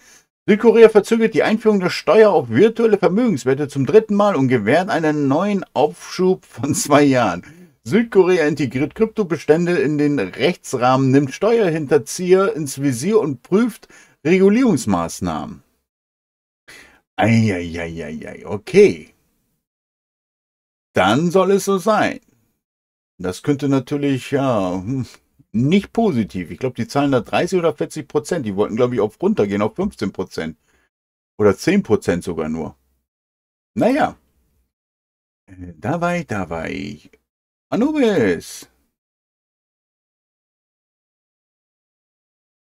Südkorea verzögert die Einführung der Steuer auf virtuelle Vermögenswerte zum dritten Mal und gewährt einen neuen Aufschub von zwei Jahren. Südkorea integriert Kryptobestände in den Rechtsrahmen, nimmt Steuerhinterzieher ins Visier und prüft Regulierungsmaßnahmen. Eieieiei, okay. Dann soll es so sein. Das könnte natürlich, ja, hm, nicht positiv. Ich glaube, die zahlen da 30 oder 40 Prozent. Die wollten, glaube ich, auf runtergehen, auf 15 Prozent. Oder 10 Prozent sogar nur. Naja. Dabei, äh, dabei. Anubis!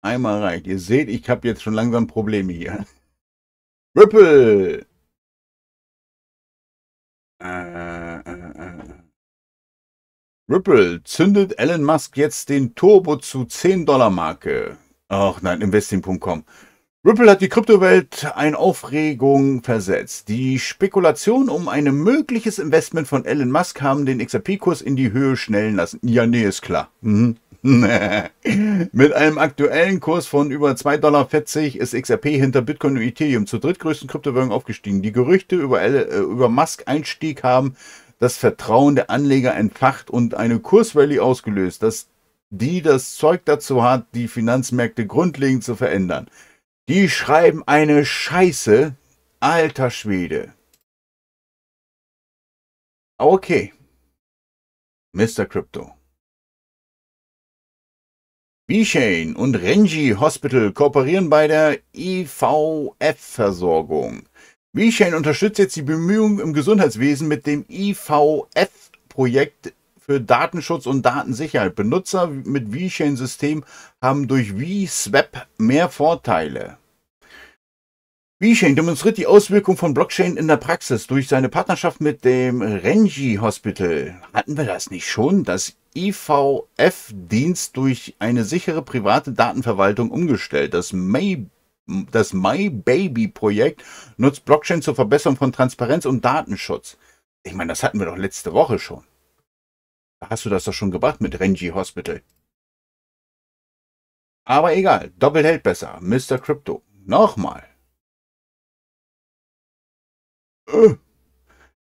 Einmal reicht. Ihr seht, ich habe jetzt schon langsam Probleme hier. Ripple! Äh, äh, äh. Ripple zündet Elon Musk jetzt den Turbo zu 10 Dollar Marke. Ach nein, investing.com. Ripple hat die Kryptowelt in Aufregung versetzt. Die Spekulationen um ein mögliches Investment von Elon Musk haben den XRP-Kurs in die Höhe schnellen lassen. Ja, nee, ist klar. Mhm. Mit einem aktuellen Kurs von über 2,40 Dollar ist XRP hinter Bitcoin und Ethereum zur drittgrößten Kryptowährung aufgestiegen. Die Gerüchte über, äh, über Musk-Einstieg haben das Vertrauen der Anleger entfacht und eine Kursrallye ausgelöst, dass die das Zeug dazu hat, die Finanzmärkte grundlegend zu verändern. Die schreiben eine Scheiße. Alter Schwede. Okay. Mr. Crypto. Bishane und Renji Hospital kooperieren bei der IVF-Versorgung. Bishane unterstützt jetzt die Bemühungen im Gesundheitswesen mit dem IVF-Projekt für Datenschutz und Datensicherheit. Benutzer mit V-Chain-System haben durch VSWAP mehr Vorteile. VeChain demonstriert die Auswirkung von Blockchain in der Praxis durch seine Partnerschaft mit dem Renji Hospital. Hatten wir das nicht schon, Das IVF-Dienst durch eine sichere private Datenverwaltung umgestellt? Das May das My Baby Projekt nutzt Blockchain zur Verbesserung von Transparenz und Datenschutz. Ich meine, das hatten wir doch letzte Woche schon hast du das doch schon gebracht mit Renji Hospital. Aber egal, doppelt hält besser. Mr. Crypto. Nochmal. Öh.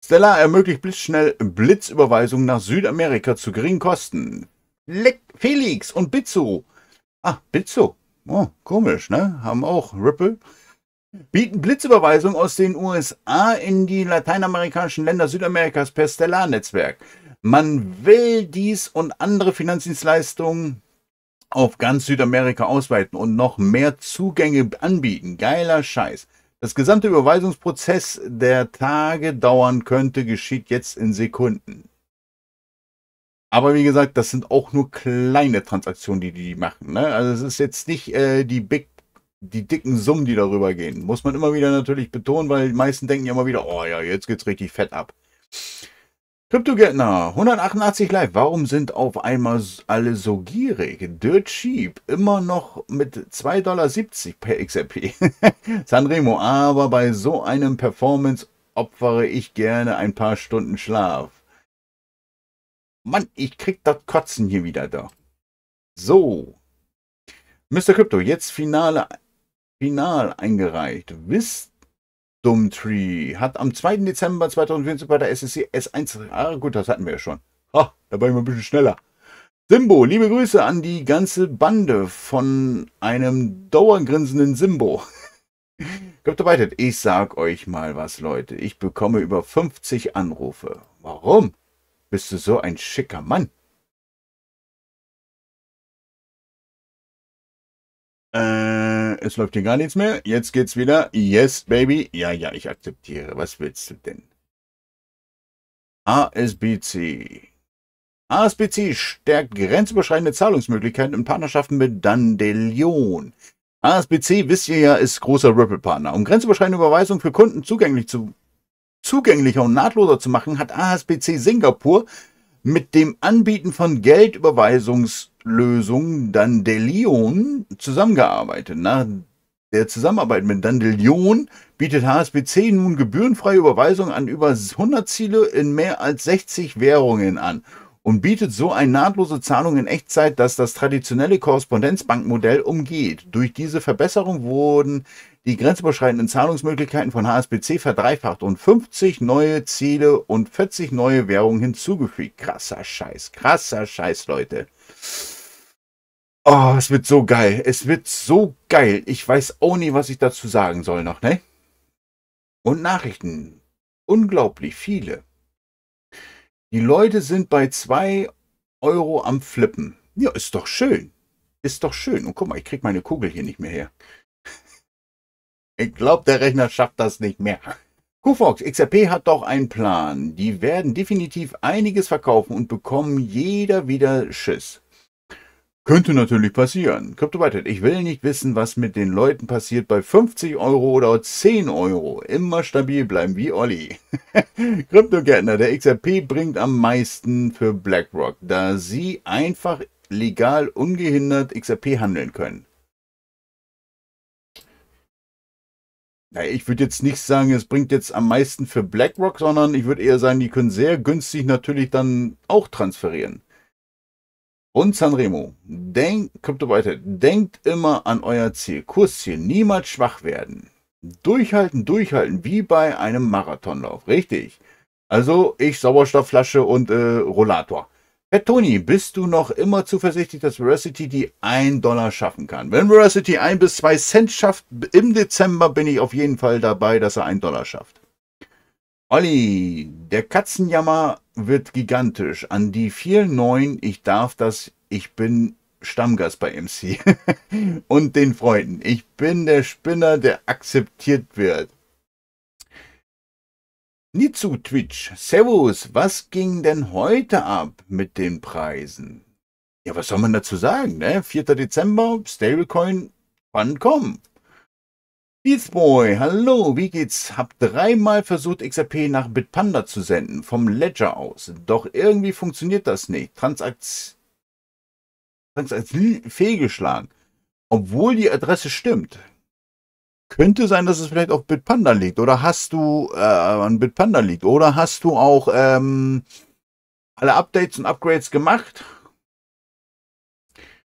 Stella ermöglicht blitzschnell Blitzüberweisungen nach Südamerika zu geringen Kosten. Le Felix und Bitsu. Ah, Bitsu. Oh, komisch, ne? Haben auch Ripple. Bieten Blitzüberweisungen aus den USA in die lateinamerikanischen Länder Südamerikas per Stellar-Netzwerk. Man will dies und andere Finanzdienstleistungen auf ganz Südamerika ausweiten und noch mehr Zugänge anbieten. Geiler Scheiß. Das gesamte Überweisungsprozess, der Tage dauern könnte, geschieht jetzt in Sekunden. Aber wie gesagt, das sind auch nur kleine Transaktionen, die die machen. Ne? Also es ist jetzt nicht äh, die Big, die dicken Summen, die darüber gehen. Muss man immer wieder natürlich betonen, weil die meisten denken ja immer wieder, oh ja, jetzt geht's richtig fett ab. Kryptogärtner 188 Live. Warum sind auf einmal alle so gierig? Dirt Cheap immer noch mit 2,70 Dollar per XRP. Sanremo, aber bei so einem Performance opfere ich gerne ein paar Stunden Schlaf. Mann, ich krieg das Kotzen hier wieder da. So. Mr. Crypto, jetzt Finale, final eingereicht. Wisst Dumtree hat am 2. Dezember 2014 bei der SSC S1. Ah, gut, das hatten wir ja schon. Ha, da war ich mal ein bisschen schneller. Simbo, liebe Grüße an die ganze Bande von einem dauergrinsenden Simbo. Kommt dabei, ich sag euch mal was, Leute. Ich bekomme über 50 Anrufe. Warum? Bist du so ein schicker Mann? Äh es läuft hier gar nichts mehr. Jetzt geht's wieder. Yes, baby. Ja, ja, ich akzeptiere. Was willst du denn? ASBC. ASBC stärkt grenzüberschreitende Zahlungsmöglichkeiten in Partnerschaften mit Dandelion. ASBC, wisst ihr ja, ist großer Ripple-Partner. Um grenzüberschreitende Überweisungen für Kunden zugänglich zu, zugänglicher und nahtloser zu machen, hat ASBC Singapur mit dem Anbieten von Geldüberweisungs- Lösung Dandelion zusammengearbeitet. Nach der Zusammenarbeit mit Dandelion bietet HSBC nun gebührenfreie Überweisungen an über 100 Ziele in mehr als 60 Währungen an und bietet so eine nahtlose Zahlung in Echtzeit, dass das traditionelle Korrespondenzbankmodell umgeht. Durch diese Verbesserung wurden die grenzüberschreitenden Zahlungsmöglichkeiten von HSBC verdreifacht und 50 neue Ziele und 40 neue Währungen hinzugefügt. Krasser Scheiß, krasser Scheiß, Leute. Oh, es wird so geil. Es wird so geil. Ich weiß auch nie, was ich dazu sagen soll noch, ne? Und Nachrichten. Unglaublich viele. Die Leute sind bei 2 Euro am Flippen. Ja, ist doch schön. Ist doch schön. Und guck mal, ich krieg meine Kugel hier nicht mehr her. Ich glaube, der Rechner schafft das nicht mehr. QFox, XRP hat doch einen Plan. Die werden definitiv einiges verkaufen und bekommen jeder wieder Schiss. Könnte natürlich passieren. Kryptoweitet, ich will nicht wissen, was mit den Leuten passiert bei 50 Euro oder 10 Euro. Immer stabil bleiben wie Olli. Kryptogärtner, der XRP bringt am meisten für BlackRock, da sie einfach legal ungehindert XRP handeln können. Na, ich würde jetzt nicht sagen, es bringt jetzt am meisten für BlackRock, sondern ich würde eher sagen, die können sehr günstig natürlich dann auch transferieren und Sanremo. Denkt, kommt weiter. Denkt immer an euer Ziel. Kursziel. Niemals schwach werden. Durchhalten, durchhalten, wie bei einem Marathonlauf. Richtig. Also ich Sauerstoffflasche und äh, Rollator. Herr Toni, bist du noch immer zuversichtlich, dass Veracity die 1 Dollar schaffen kann? Wenn Veracity 1 bis 2 Cent schafft, im Dezember bin ich auf jeden Fall dabei, dass er 1 Dollar schafft. Olli, der Katzenjammer wird gigantisch. An die vielen neuen, ich darf das, ich bin Stammgast bei MC und den Freunden. Ich bin der Spinner, der akzeptiert wird. Nizu Twitch, Servus, was ging denn heute ab mit den Preisen? Ja, was soll man dazu sagen, ne? 4. Dezember, Stablecoin, wann kommen? Beatsboy, hallo, wie geht's? Hab dreimal versucht, XRP nach Bitpanda zu senden, vom Ledger aus. Doch irgendwie funktioniert das nicht. Transakt Transakt fehlgeschlagen. Obwohl die Adresse stimmt. Könnte sein, dass es vielleicht auf Bitpanda liegt. Oder hast du äh, an Bitpanda liegt. Oder hast du auch ähm, alle Updates und Upgrades gemacht?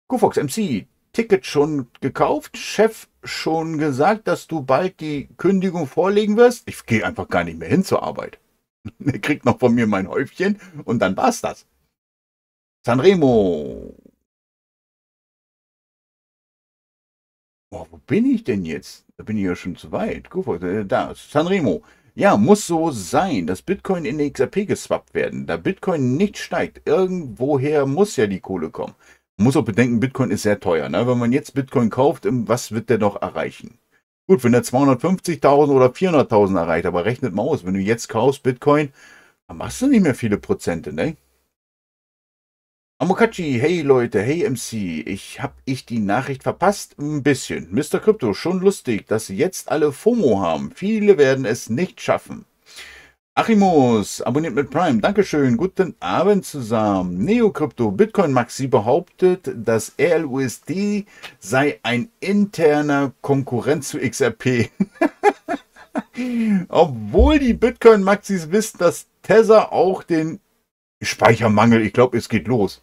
GoFox MC, Ticket schon gekauft, Chef schon gesagt, dass du bald die Kündigung vorlegen wirst. Ich gehe einfach gar nicht mehr hin zur Arbeit. Er kriegt noch von mir mein Häufchen und dann war's das. Sanremo. Oh, wo bin ich denn jetzt? Da bin ich ja schon zu weit. Äh, da, Sanremo. Ja, muss so sein, dass Bitcoin in die XRP geswappt werden. Da Bitcoin nicht steigt, irgendwoher muss ja die Kohle kommen. Man muss auch bedenken, Bitcoin ist sehr teuer. Ne? Wenn man jetzt Bitcoin kauft, ähm, was wird der noch erreichen? Gut, wenn er 250.000 oder 400.000 erreicht, aber rechnet mal aus, wenn du jetzt kaufst Bitcoin, dann machst du nicht mehr viele Prozente, ne? Amokachi, hey Leute, hey MC, ich hab ich die Nachricht verpasst? Ein bisschen. Mr. Crypto, schon lustig, dass sie jetzt alle FOMO haben. Viele werden es nicht schaffen. Achimus, abonniert mit Prime. Dankeschön. Guten Abend zusammen. Neo Neocrypto, Bitcoin Maxi behauptet, dass RLUSD sei ein interner Konkurrent zu XRP. Obwohl die Bitcoin Maxis wissen, dass Tether auch den Speichermangel, ich glaube, es geht los.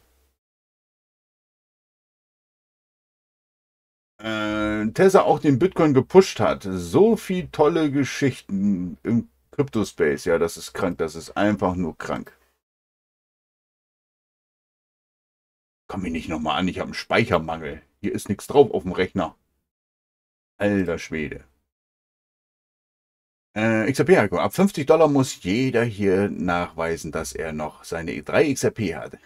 Äh, Tesla auch den Bitcoin gepusht hat. So viel tolle Geschichten. Im Cryptospace, ja, das ist krank, das ist einfach nur krank. Komm mich nicht nochmal an, ich habe einen Speichermangel. Hier ist nichts drauf auf dem Rechner. Alter Schwede. Äh, XRP ab 50 Dollar muss jeder hier nachweisen, dass er noch seine 3 XRP hat.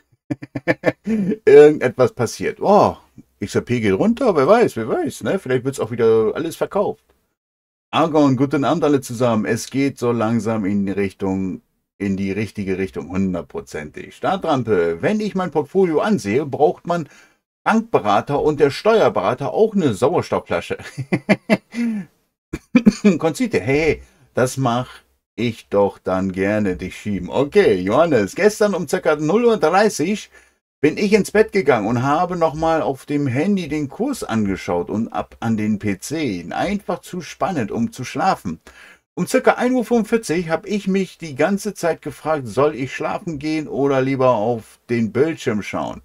Irgendetwas passiert. Oh, XRP geht runter, wer weiß, wer weiß, ne? Vielleicht wird es auch wieder alles verkauft. Argon, guten Abend alle zusammen. Es geht so langsam in die Richtung, in die richtige Richtung, hundertprozentig. Startrampe, wenn ich mein Portfolio ansehe, braucht man Bankberater und der Steuerberater auch eine Sauerstoffflasche. Konzite, hey, das mache ich doch dann gerne dich schieben. Okay, Johannes, gestern um ca. 0.30 Uhr bin ich ins Bett gegangen und habe nochmal auf dem Handy den Kurs angeschaut und ab an den PC. Einfach zu spannend, um zu schlafen. Um circa 1.45 Uhr habe ich mich die ganze Zeit gefragt, soll ich schlafen gehen oder lieber auf den Bildschirm schauen.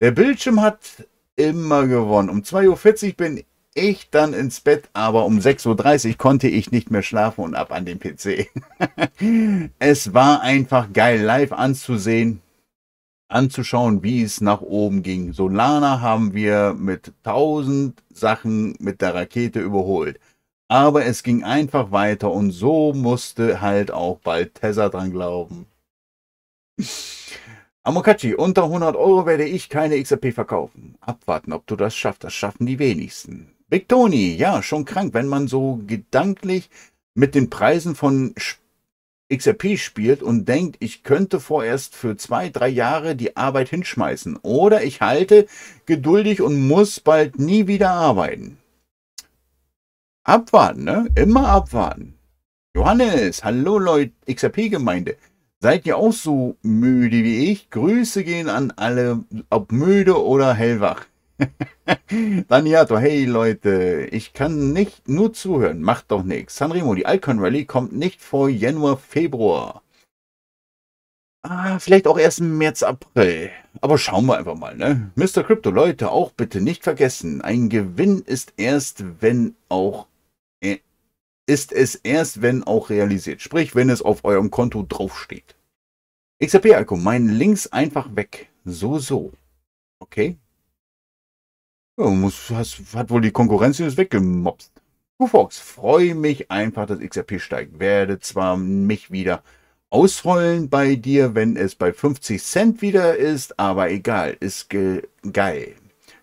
Der Bildschirm hat immer gewonnen. Um 2.40 Uhr bin ich dann ins Bett, aber um 6.30 Uhr konnte ich nicht mehr schlafen und ab an den PC. es war einfach geil, live anzusehen anzuschauen, wie es nach oben ging. Solana haben wir mit 1000 Sachen mit der Rakete überholt. Aber es ging einfach weiter und so musste halt auch bald Tesla dran glauben. Amokachi, unter 100 Euro werde ich keine XRP verkaufen. Abwarten, ob du das schaffst. Das schaffen die wenigsten. Big Tony, ja, schon krank, wenn man so gedanklich mit den Preisen von Sp XRP spielt und denkt, ich könnte vorerst für zwei, drei Jahre die Arbeit hinschmeißen oder ich halte geduldig und muss bald nie wieder arbeiten. Abwarten, ne? Immer abwarten. Johannes, hallo Leute, XRP-Gemeinde. Seid ihr auch so müde wie ich? Grüße gehen an alle, ob müde oder hellwach. Daniato, hey Leute, ich kann nicht nur zuhören, macht doch nichts. Sanremo, die Icon Rally kommt nicht vor Januar, Februar. Ah, vielleicht auch erst im März, April. Aber schauen wir einfach mal, ne? Mr. Crypto, Leute, auch bitte nicht vergessen, ein Gewinn ist erst, wenn auch äh, ist es erst, wenn auch realisiert. Sprich, wenn es auf eurem Konto draufsteht. XRP-Alko, mein Links einfach weg. So, so. Okay, ja, muss, hast, hat wohl die Konkurrenz jetzt weggemopst. Du Fox, freue mich einfach, dass XRP steigt. Werde zwar mich wieder ausrollen bei dir, wenn es bei 50 Cent wieder ist, aber egal, ist ge geil.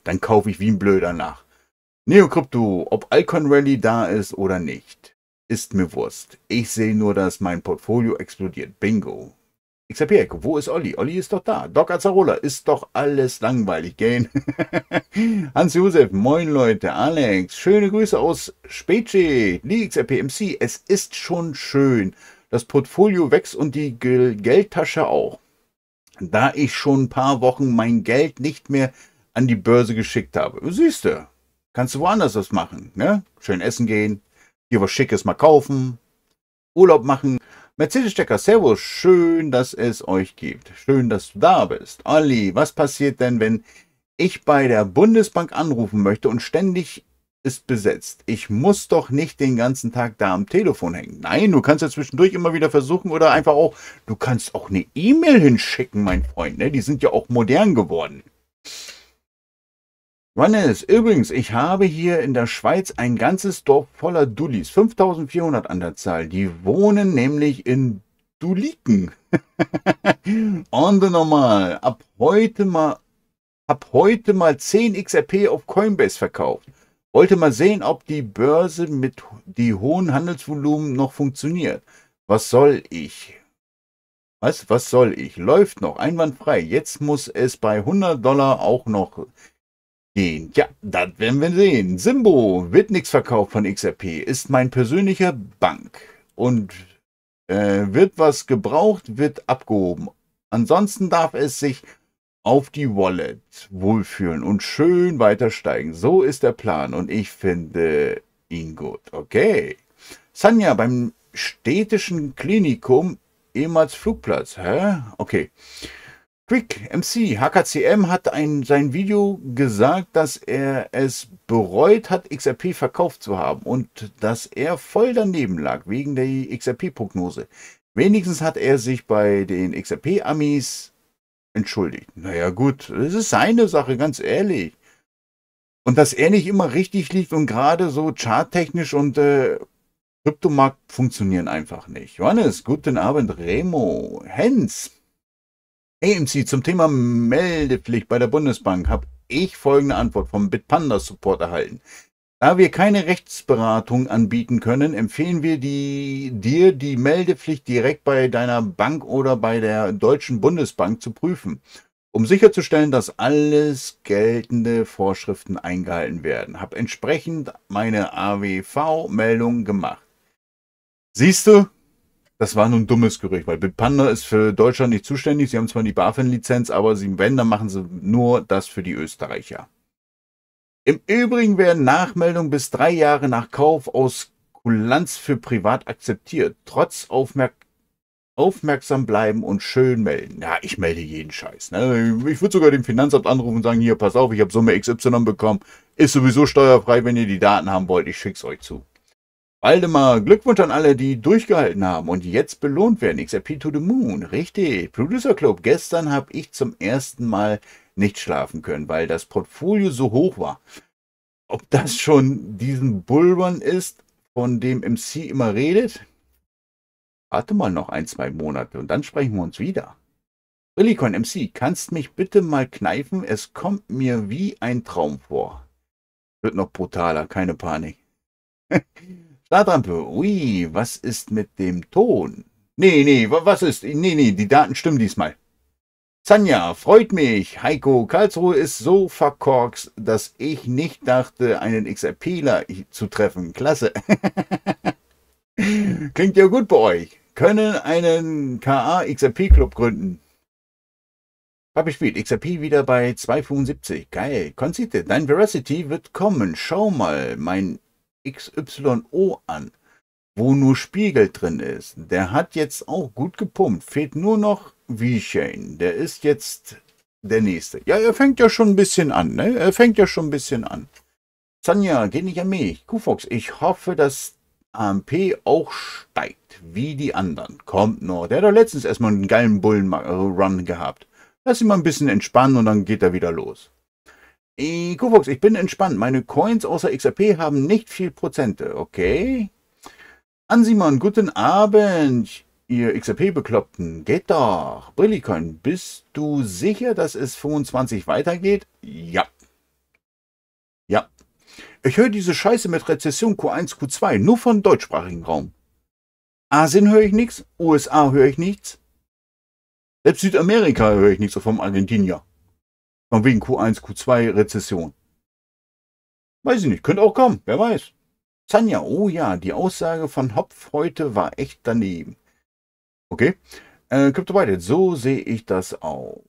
Dann kaufe ich wie ein Blöder nach. Neocrypto, ob Alcon Rally da ist oder nicht, ist mir Wurst. Ich sehe nur, dass mein Portfolio explodiert. Bingo. XRP Echo, wo ist Olli? Olli ist doch da. Doc Azzarola, ist doch alles langweilig, gehen. Hans Josef, moin Leute, Alex, schöne Grüße aus Specie, die XRP MC, es ist schon schön. Das Portfolio wächst und die Gel Geldtasche auch. Da ich schon ein paar Wochen mein Geld nicht mehr an die Börse geschickt habe. Siehste, kannst du woanders das machen, ne? Schön essen gehen, dir was Schickes mal kaufen, Urlaub machen, Mercedes-Stecker, Servus, schön, dass es euch gibt. Schön, dass du da bist. Olli, was passiert denn, wenn ich bei der Bundesbank anrufen möchte und ständig ist besetzt. Ich muss doch nicht den ganzen Tag da am Telefon hängen. Nein, du kannst ja zwischendurch immer wieder versuchen oder einfach auch, du kannst auch eine E-Mail hinschicken, mein Freund. Ne? Die sind ja auch modern geworden. Wannes, übrigens, ich habe hier in der Schweiz ein ganzes Dorf voller Dullis, 5400 an der Zahl. Die wohnen nämlich in Duliken. On the normal. Ab heute mal, ab heute mal 10 XRP auf Coinbase verkauft. Wollte mal sehen, ob die Börse mit die hohen Handelsvolumen noch funktioniert. Was soll ich? Was, was soll ich? Läuft noch einwandfrei. Jetzt muss es bei 100 Dollar auch noch gehen. Ja, das werden wir sehen. Simbo wird nichts verkauft von XRP, ist mein persönlicher Bank und äh, wird was gebraucht, wird abgehoben. Ansonsten darf es sich auf die Wallet wohlfühlen und schön weiter steigen. So ist der Plan und ich finde ihn gut. Okay. Sanja beim städtischen Klinikum, ehemals Flugplatz. Hä? Okay. Quick MC, HKCM, hat in seinem Video gesagt, dass er es bereut hat, XRP verkauft zu haben und dass er voll daneben lag wegen der XRP-Prognose. Wenigstens hat er sich bei den XRP-Amis entschuldigt. Naja gut, das ist seine Sache, ganz ehrlich. Und dass er nicht immer richtig liegt und gerade so charttechnisch und äh, Kryptomarkt funktionieren einfach nicht. Johannes, guten Abend, Remo, Hens. AMC, zum Thema Meldepflicht bei der Bundesbank habe ich folgende Antwort vom Bitpanda Support erhalten. Da wir keine Rechtsberatung anbieten können, empfehlen wir die, dir, die Meldepflicht direkt bei deiner Bank oder bei der Deutschen Bundesbank zu prüfen, um sicherzustellen, dass alles geltende Vorschriften eingehalten werden. Hab entsprechend meine AWV-Meldung gemacht. Siehst du, das war nun ein dummes Gerücht, weil Bitpanda ist für Deutschland nicht zuständig. Sie haben zwar die BaFin-Lizenz, aber sie, wenn, dann machen sie nur das für die Österreicher. Im Übrigen werden Nachmeldungen bis drei Jahre nach Kauf aus Kulanz für privat akzeptiert. Trotz Aufmerk aufmerksam bleiben und schön melden. Ja, ich melde jeden Scheiß. Ne? Ich würde sogar dem Finanzamt anrufen und sagen, hier, pass auf, ich habe Summe XY bekommen. Ist sowieso steuerfrei, wenn ihr die Daten haben wollt. Ich es euch zu. Waldemar, Glückwunsch an alle, die durchgehalten haben und jetzt belohnt werden. XRP to the Moon, richtig. Producer Club, gestern habe ich zum ersten Mal nicht schlafen können, weil das Portfolio so hoch war. Ob das schon diesen Bullrun ist, von dem MC immer redet? Warte mal noch ein, zwei Monate und dann sprechen wir uns wieder. Rillicon MC, kannst mich bitte mal kneifen? Es kommt mir wie ein Traum vor. Wird noch brutaler, keine Panik. Startrampe, ui, was ist mit dem Ton? Nee, nee, was ist? Nee, nee, die Daten stimmen diesmal. Sanja, freut mich. Heiko, Karlsruhe ist so verkorkst, dass ich nicht dachte, einen XRPler zu treffen. Klasse. Klingt ja gut bei euch. Können einen KA-XRP-Club gründen. Hab ich gespielt. XRP wieder bei 2,75. Geil. Konzite, dein Veracity wird kommen. Schau mal, mein XYO an, wo nur Spiegel drin ist. Der hat jetzt auch gut gepumpt. Fehlt nur noch V-Chain. Der ist jetzt der nächste. Ja, er fängt ja schon ein bisschen an, ne? Er fängt ja schon ein bisschen an. Sanja, geh nicht an mich. Kufox, ich hoffe, dass AMP auch steigt, wie die anderen. Kommt noch. Der hat doch letztens erstmal einen geilen Bullen-Run gehabt. Lass ihn mal ein bisschen entspannen und dann geht er wieder los. Ikuvox, äh, ich bin entspannt. Meine Coins außer XRP haben nicht viel Prozente. Okay. Ansimon, guten Abend, ihr XRP-Bekloppten. Geht doch. Brillicoin, bist du sicher, dass es 25 weitergeht? Ja. Ja. Ich höre diese Scheiße mit Rezession Q1, Q2 nur von deutschsprachigen Raum. Asien höre ich nichts, USA höre ich nichts. Selbst Südamerika höre ich nichts so vom Argentinier. Von wegen Q1, Q2, Rezession. Weiß ich nicht, könnte auch kommen, wer weiß. Sanja, oh ja, die Aussage von Hopf heute war echt daneben. Okay, äh, weiter. So sehe ich das auch.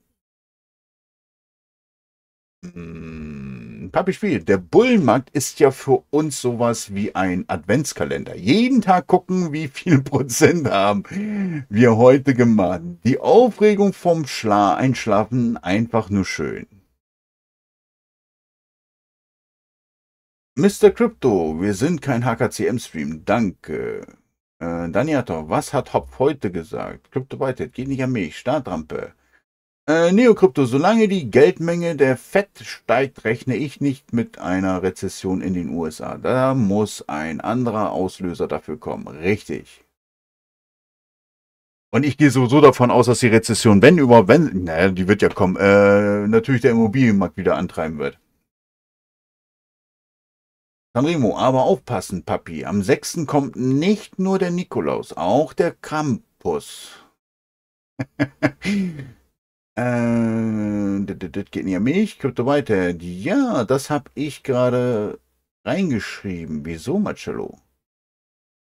Hm. Pappispiel, der Bullenmarkt ist ja für uns sowas wie ein Adventskalender. Jeden Tag gucken, wie viel Prozent haben wir heute gemacht. Die Aufregung vom Schla Einschlafen einfach nur schön. Mr. Crypto, wir sind kein HKCM-Stream, danke. Äh, Daniator, was hat Hopf heute gesagt? Crypto Byte, geht nicht an mich, Startrampe. Äh, Neokrypto, solange die Geldmenge der FED steigt, rechne ich nicht mit einer Rezession in den USA. Da muss ein anderer Auslöser dafür kommen. Richtig. Und ich gehe sowieso davon aus, dass die Rezession, wenn überhaupt, wenn, naja, die wird ja kommen, äh, natürlich der Immobilienmarkt wieder antreiben wird. Sanremo, aber aufpassen, Papi. Am 6. kommt nicht nur der Nikolaus, auch der Krampus. Äh, das, das geht nicht an mich. Krypto weiter. Ja, das habe ich gerade reingeschrieben. Wieso, Marcello?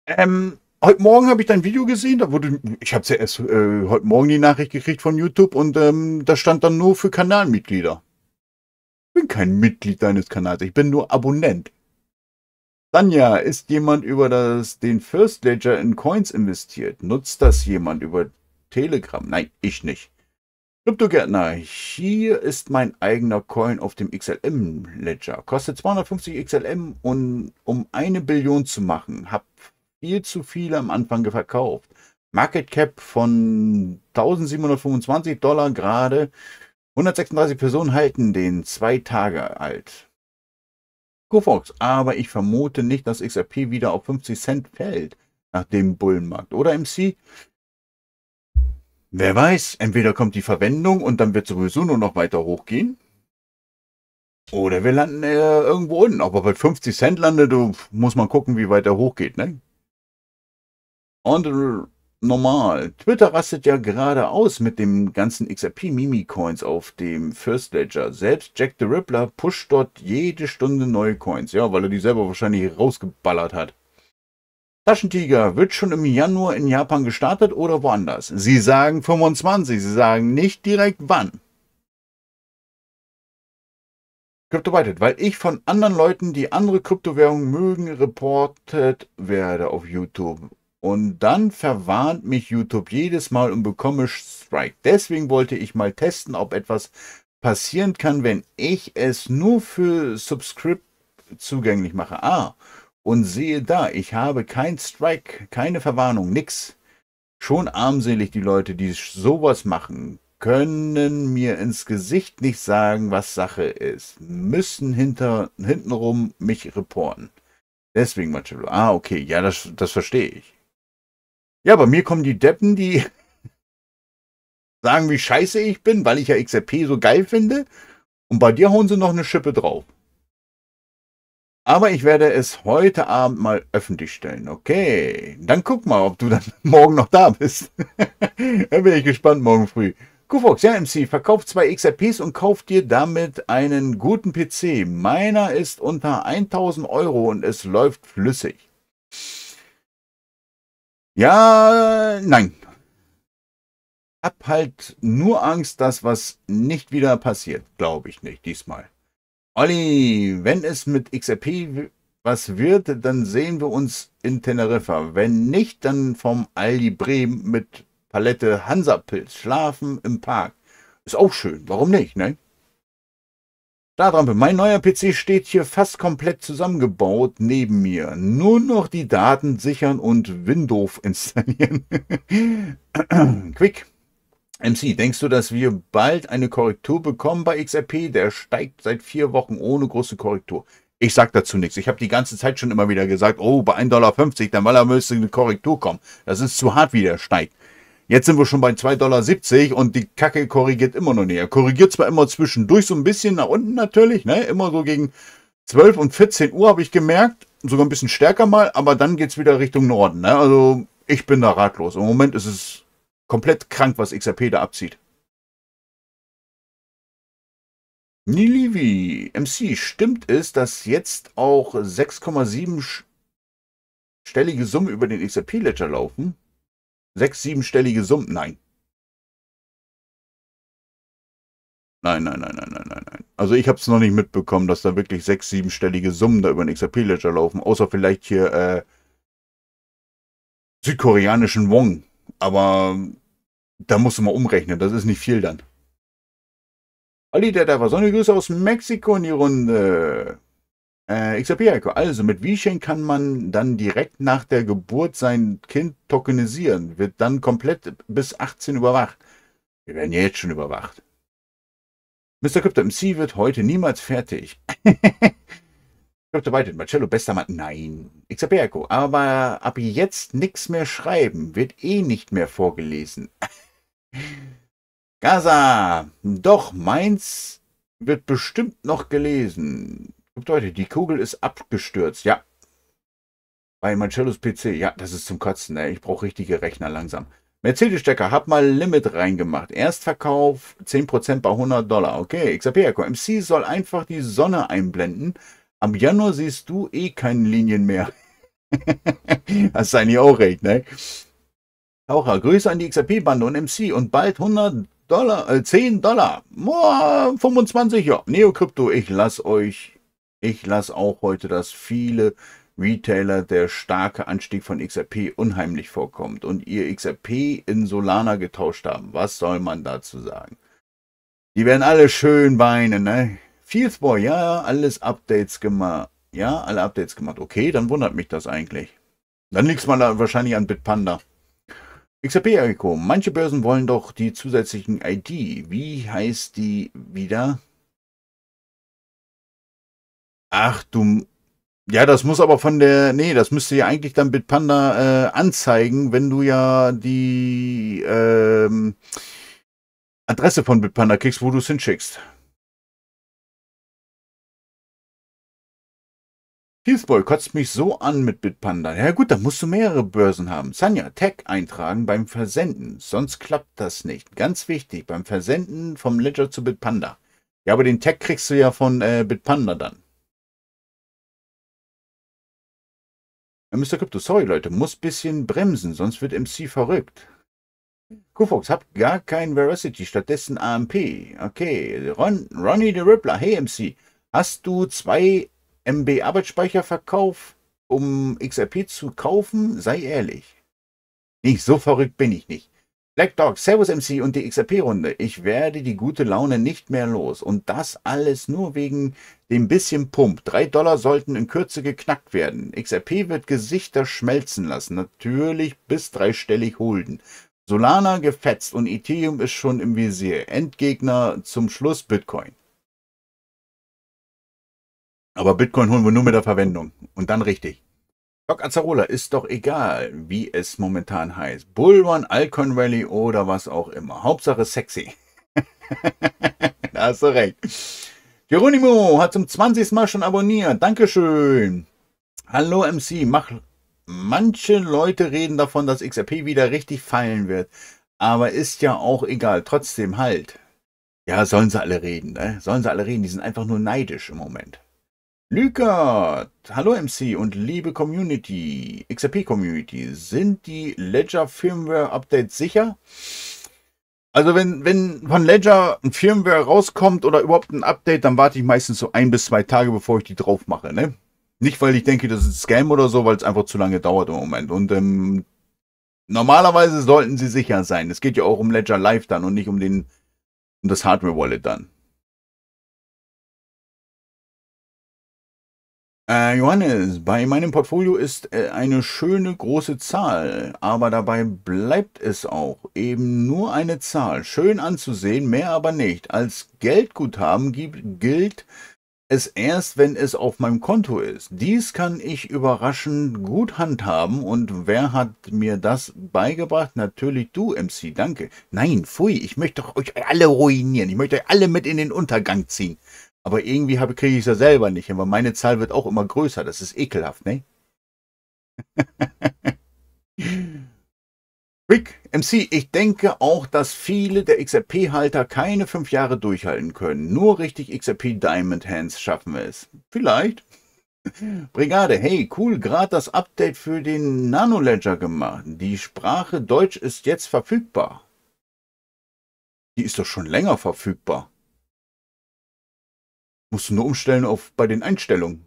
Ähm, heute Morgen habe ich dein Video gesehen. Da wurde, ich habe ja erst äh, heute Morgen die Nachricht gekriegt von YouTube und ähm, da stand dann nur für Kanalmitglieder. Ich bin kein Mitglied deines Kanals, ich bin nur Abonnent. Sanja, ist jemand über das, den First Ledger in Coins investiert? Nutzt das jemand über Telegram? Nein, ich nicht. Kryptogärtner, hier ist mein eigener Coin auf dem XLM-Ledger. Kostet 250 XLM und um eine Billion zu machen. Hab viel zu viele am Anfang verkauft. Market Cap von 1725 Dollar gerade. 136 Personen halten den, zwei Tage alt. Kofox, aber ich vermute nicht, dass XRP wieder auf 50 Cent fällt nach dem Bullenmarkt. Oder MC? Wer weiß, entweder kommt die Verwendung und dann wird sowieso nur noch weiter hochgehen. Oder wir landen äh, irgendwo unten. Ob er bei 50 Cent landet, muss man gucken, wie weit er hochgeht, ne? Und normal. Twitter rastet ja gerade aus mit dem ganzen XRP Mimi Coins auf dem First Ledger. Selbst Jack the Rippler pusht dort jede Stunde neue Coins. Ja, weil er die selber wahrscheinlich rausgeballert hat. Taschentiger wird schon im Januar in Japan gestartet oder woanders. Sie sagen 25, Sie sagen nicht direkt wann. Kryptoweitet, weil ich von anderen Leuten, die andere Kryptowährungen mögen, reportet werde auf YouTube. Und dann verwarnt mich YouTube jedes Mal und bekomme Strike. Deswegen wollte ich mal testen, ob etwas passieren kann, wenn ich es nur für Subscript zugänglich mache. Ah, und sehe da, ich habe kein Strike, keine Verwarnung, nix. Schon armselig die Leute, die sowas machen, können mir ins Gesicht nicht sagen, was Sache ist. Müssen hinter, hintenrum mich reporten. Deswegen Marcello. Ah, okay, ja, das, das verstehe ich. Ja, bei mir kommen die Deppen, die sagen, wie scheiße ich bin, weil ich ja XRP so geil finde. Und bei dir hauen sie noch eine Schippe drauf. Aber ich werde es heute Abend mal öffentlich stellen. Okay, dann guck mal, ob du dann morgen noch da bist. dann bin ich gespannt morgen früh. Kufox, ja MC, verkauft zwei XRPs und kauft dir damit einen guten PC. Meiner ist unter 1000 Euro und es läuft flüssig. Ja, nein. Hab halt nur Angst, dass was nicht wieder passiert. Glaube ich nicht, diesmal. Olli, wenn es mit XRP was wird, dann sehen wir uns in Teneriffa. Wenn nicht, dann vom Aldi Bremen mit Palette Hansapilz. Schlafen im Park. Ist auch schön. Warum nicht, ne? Startrampe. Mein neuer PC steht hier fast komplett zusammengebaut neben mir. Nur noch die Daten sichern und Windows installieren. Quick. MC, denkst du, dass wir bald eine Korrektur bekommen bei XRP? Der steigt seit vier Wochen ohne große Korrektur. Ich sag dazu nichts. Ich habe die ganze Zeit schon immer wieder gesagt, oh, bei 1,50 Dollar, dann weil er müsste eine Korrektur kommen. Das ist zu hart, wie der steigt. Jetzt sind wir schon bei 2,70 Dollar und die Kacke korrigiert immer noch nicht. Er korrigiert zwar immer zwischendurch so ein bisschen nach unten natürlich, ne? immer so gegen 12 und 14 Uhr habe ich gemerkt, sogar ein bisschen stärker mal, aber dann geht's wieder Richtung Norden. Ne? Also ich bin da ratlos. Im Moment ist es Komplett krank, was XRP da abzieht. Nilivi, MC, stimmt es, dass jetzt auch 6,7-stellige Summen über den XRP-Ledger laufen? 6, 7-stellige Summen? Nein. Nein, nein, nein, nein, nein, nein, nein. Also ich habe es noch nicht mitbekommen, dass da wirklich 6, 7-stellige Summen da über den XRP-Ledger laufen, außer vielleicht hier äh, südkoreanischen Wong. Aber da musst du mal umrechnen, das ist nicht viel dann. Olli, der da war. Sonne Grüße aus Mexiko in die Runde. Äh, XRP Eiko. Also mit Wieschen kann man dann direkt nach der Geburt sein Kind tokenisieren. Wird dann komplett bis 18 überwacht. Wir werden ja jetzt schon überwacht. Mr. Crypto MC wird heute niemals fertig. Crypto Weitet, Marcello, bester Mann. Nein. XRP Eiko. Aber ab jetzt nichts mehr schreiben. Wird eh nicht mehr vorgelesen. Gaza! Doch, meins wird bestimmt noch gelesen. Leute, die Kugel ist abgestürzt. Ja. Bei Marcellus PC. Ja, das ist zum Kotzen. Ey. Ne? Ich brauche richtige Rechner langsam. Mercedes-Stecker, hab mal Limit reingemacht. Erstverkauf 10% bei 100 Dollar. Okay, XAP MC soll einfach die Sonne einblenden. Am Januar siehst du eh keine Linien mehr. das ist eigentlich auch recht, ne? Taucher, Grüße an die XRP-Bande und MC und bald 100 Dollar, äh, 10 Dollar. Oh, 25, ja. Neokrypto, ich lass euch, ich lass auch heute dass viele Retailer der starke Anstieg von XRP unheimlich vorkommt und ihr XRP in Solana getauscht haben. Was soll man dazu sagen? Die werden alle schön weinen, ne? Fieldsboy, ja, alles Updates gemacht. Ja, alle Updates gemacht. Okay, dann wundert mich das eigentlich. Dann liegt es mal wahrscheinlich an Bitpanda. XRP-Risiko. Manche Börsen wollen doch die zusätzlichen ID. Wie heißt die wieder? Ach du. Ja, das muss aber von der. Nee, das müsste ja eigentlich dann Bitpanda äh, anzeigen, wenn du ja die ähm, Adresse von Bitpanda kriegst, wo du es hinschickst. Heathboy kotzt mich so an mit Bitpanda. Ja gut, dann musst du mehrere Börsen haben. Sanja, Tag eintragen beim Versenden. Sonst klappt das nicht. Ganz wichtig, beim Versenden vom Ledger zu Bitpanda. Ja, aber den Tag kriegst du ja von äh, Bitpanda dann. Ja, Mr. Crypto, sorry Leute, muss bisschen bremsen, sonst wird MC verrückt. Kufox, habt gar kein Veracity, stattdessen AMP. Okay, Ron, Ronny the Rippler, hey MC, hast du zwei MB Arbeitsspeicherverkauf, um XRP zu kaufen, sei ehrlich. Nicht so verrückt bin ich nicht. Black Dog, Servus MC und die XRP-Runde. Ich werde die gute Laune nicht mehr los. Und das alles nur wegen dem bisschen Pump. Drei Dollar sollten in Kürze geknackt werden. XRP wird Gesichter schmelzen lassen. Natürlich bis dreistellig holden. Solana gefetzt und Ethereum ist schon im Visier. Endgegner zum Schluss Bitcoin. Aber Bitcoin holen wir nur mit der Verwendung. Und dann richtig. Doc Azzarola ist doch egal, wie es momentan heißt. Bullrun, Alcon Rally oder was auch immer. Hauptsache sexy. da hast du recht. Geronimo hat zum 20. Mal schon abonniert. Dankeschön. Hallo MC. Mach, manche Leute reden davon, dass XRP wieder richtig fallen wird. Aber ist ja auch egal. Trotzdem halt. Ja, sollen sie alle reden, ne? Sollen sie alle reden. Die sind einfach nur neidisch im Moment. Lükat, hallo MC und liebe Community, XRP-Community, sind die Ledger Firmware Updates sicher? Also wenn, wenn von Ledger ein Firmware rauskommt oder überhaupt ein Update, dann warte ich meistens so ein bis zwei Tage, bevor ich die drauf mache. Ne? Nicht, weil ich denke, das ist ein Scam oder so, weil es einfach zu lange dauert im Moment. Und ähm, normalerweise sollten sie sicher sein. Es geht ja auch um Ledger Live dann und nicht um, den, um das Hardware-Wallet dann. Äh, Johannes, bei meinem Portfolio ist äh, eine schöne große Zahl, aber dabei bleibt es auch. Eben nur eine Zahl. Schön anzusehen, mehr aber nicht. Als Geldguthaben gilt es erst, wenn es auf meinem Konto ist. Dies kann ich überraschend gut handhaben und wer hat mir das beigebracht? Natürlich du, MC, danke. Nein, pfui, ich möchte euch alle ruinieren. Ich möchte euch alle mit in den Untergang ziehen. Aber irgendwie kriege ich es ja selber nicht hin, weil meine Zahl wird auch immer größer. Das ist ekelhaft, ne? Rick, MC, ich denke auch, dass viele der XRP-Halter keine fünf Jahre durchhalten können. Nur richtig XRP Diamond Hands schaffen wir es. Vielleicht. Brigade, hey, cool, gerade das Update für den Nano Ledger gemacht. Die Sprache Deutsch ist jetzt verfügbar. Die ist doch schon länger verfügbar. Musst du nur umstellen auf bei den Einstellungen.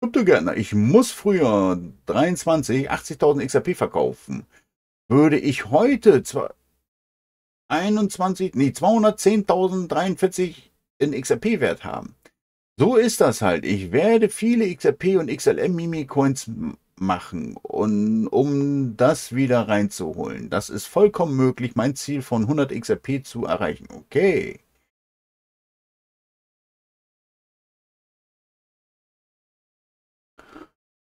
Kryptogärtner, ich muss früher 23 80.000 XRP verkaufen. Würde ich heute zwar 21, nee, 210.043 in XRP-Wert haben. So ist das halt. Ich werde viele XRP und XLM Mimi-Coins machen, und, um das wieder reinzuholen. Das ist vollkommen möglich, mein Ziel von 100 XRP zu erreichen. Okay.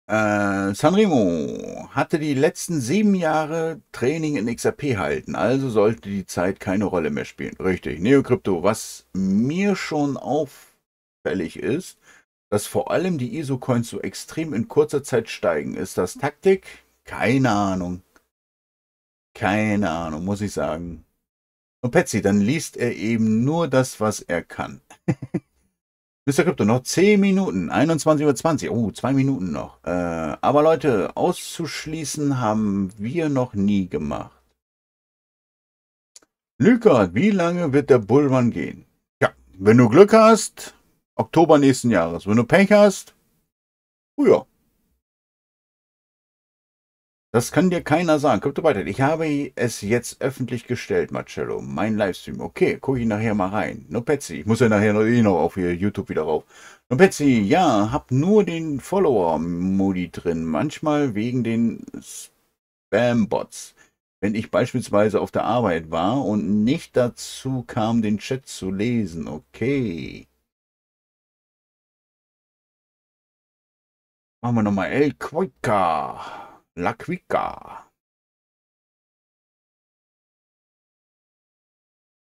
Äh, Sanremo hatte die letzten sieben Jahre Training in XRP halten, also sollte die Zeit keine Rolle mehr spielen. Richtig, Neocrypto, was mir schon auffällig ist, dass vor allem die ISO-Coins so extrem in kurzer Zeit steigen. Ist das Taktik? Keine Ahnung. Keine Ahnung, muss ich sagen. Und Patsy, dann liest er eben nur das, was er kann. Mr. Crypto, noch 10 Minuten, 21.20 Uhr, oh, zwei Minuten noch. Äh, aber Leute, auszuschließen haben wir noch nie gemacht. Lüker, wie lange wird der Bullmann gehen? Ja, wenn du Glück hast, Oktober nächsten Jahres. Wenn du Pech hast, oh ja, das kann dir keiner sagen. Kommt weiter. Ich habe es jetzt öffentlich gestellt, Marcello. Mein Livestream. Okay, gucke ich nachher mal rein. No Petsy. Ich muss ja nachher noch, eh noch auf YouTube wieder rauf. No Petsy, ja, hab nur den Follower-Modi drin. Manchmal wegen den Spam-Bots. Wenn ich beispielsweise auf der Arbeit war und nicht dazu kam, den Chat zu lesen. Okay. Machen wir nochmal El Quika. La Quica.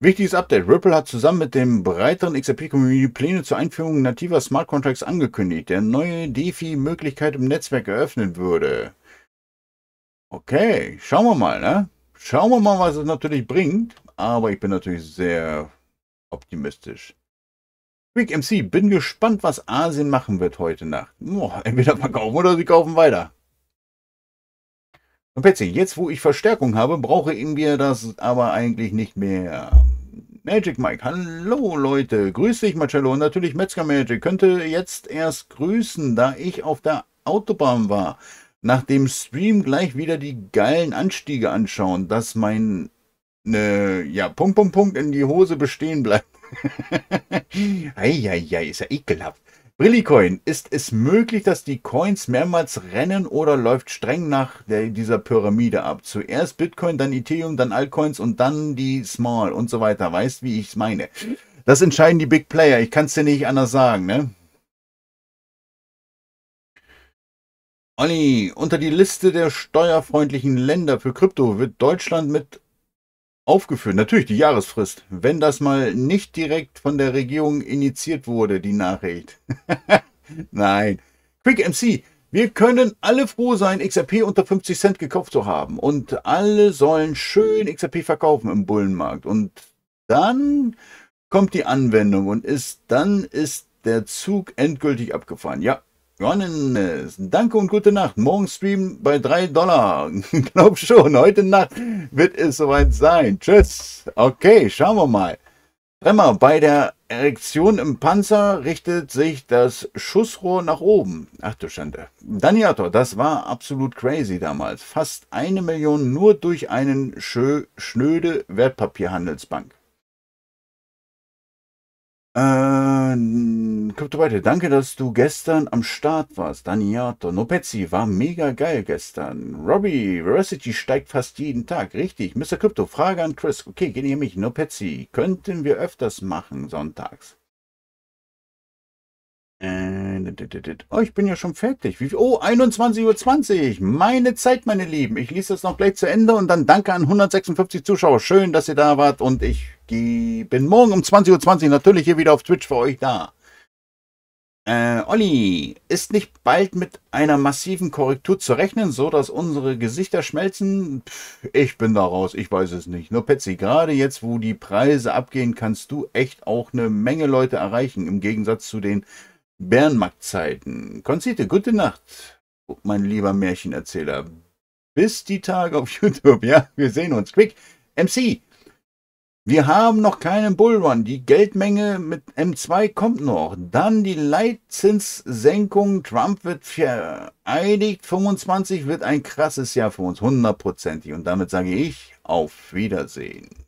Wichtiges Update. Ripple hat zusammen mit dem breiteren XRP-Community Pläne zur Einführung nativer Smart Contracts angekündigt, der neue DeFi-Möglichkeit im Netzwerk eröffnen würde. Okay, schauen wir mal, ne? Schauen wir mal, was es natürlich bringt. Aber ich bin natürlich sehr optimistisch. Quick MC, bin gespannt, was Asien machen wird heute Nacht. Oh, entweder verkaufen oder sie kaufen weiter. Und Patsy, jetzt wo ich Verstärkung habe, brauche ich mir das aber eigentlich nicht mehr. Magic Mike, hallo Leute, grüß dich Marcello und natürlich Metzger Magic. Könnte jetzt erst grüßen, da ich auf der Autobahn war. Nach dem Stream gleich wieder die geilen Anstiege anschauen, dass mein ne, ja, Punkt, Punkt, Punkt in die Hose bestehen bleibt. Eieiei, ist ja ekelhaft. Brillicoin, ist es möglich, dass die Coins mehrmals rennen oder läuft streng nach der, dieser Pyramide ab? Zuerst Bitcoin, dann Ethereum, dann Altcoins und dann die Small und so weiter. Weißt, wie ich es meine? Das entscheiden die Big Player. Ich kann es dir nicht anders sagen, ne? Olli, unter die Liste der steuerfreundlichen Länder für Krypto wird Deutschland mit aufgeführt. Natürlich die Jahresfrist. Wenn das mal nicht direkt von der Regierung initiiert wurde, die Nachricht. Nein. Quick MC. Wir können alle froh sein, XRP unter 50 Cent gekauft zu haben. Und alle sollen schön XRP verkaufen im Bullenmarkt. Und dann kommt die Anwendung und ist, dann ist der Zug endgültig abgefahren. Ja, Johannes, danke und gute Nacht. Morgen Stream bei 3 Dollar. Glaub schon, heute Nacht wird es soweit sein. Tschüss. Okay, schauen wir mal. Remmer, bei der Erektion im Panzer richtet sich das Schussrohr nach oben. Ach du Schande. Daniator, das war absolut crazy damals. Fast eine Million nur durch einen schö schnöde Wertpapierhandelsbank. Äh, weiter. danke, dass du gestern am Start warst. Daniato, Nopezi war mega geil gestern. Robbie, Veracity steigt fast jeden Tag. Richtig. Mr. Krypto, Frage an Chris. Okay, gehen ihr mich. Nopezi, könnten wir öfters machen sonntags? Äh, Oh, ich bin ja schon fertig. Oh, 21.20 Uhr. Meine Zeit, meine Lieben. Ich lese das noch gleich zu Ende und dann danke an 156 Zuschauer. Schön, dass ihr da wart und ich bin morgen um 20.20 .20 Uhr natürlich hier wieder auf Twitch für euch da. Äh, Olli, ist nicht bald mit einer massiven Korrektur zu rechnen, so dass unsere Gesichter schmelzen? Pff, ich bin da raus, ich weiß es nicht. Nur Petsy, gerade jetzt, wo die Preise abgehen, kannst du echt auch eine Menge Leute erreichen, im Gegensatz zu den Bärenmarktzeiten. Konzite, gute Nacht, mein lieber Märchenerzähler. Bis die Tage auf YouTube. Ja, wir sehen uns. Quick, MC, wir haben noch keinen Bullrun. Die Geldmenge mit M2 kommt noch. Dann die Leitzinssenkung. Trump wird vereidigt. 25 wird ein krasses Jahr für uns. Hundertprozentig. Und damit sage ich auf Wiedersehen.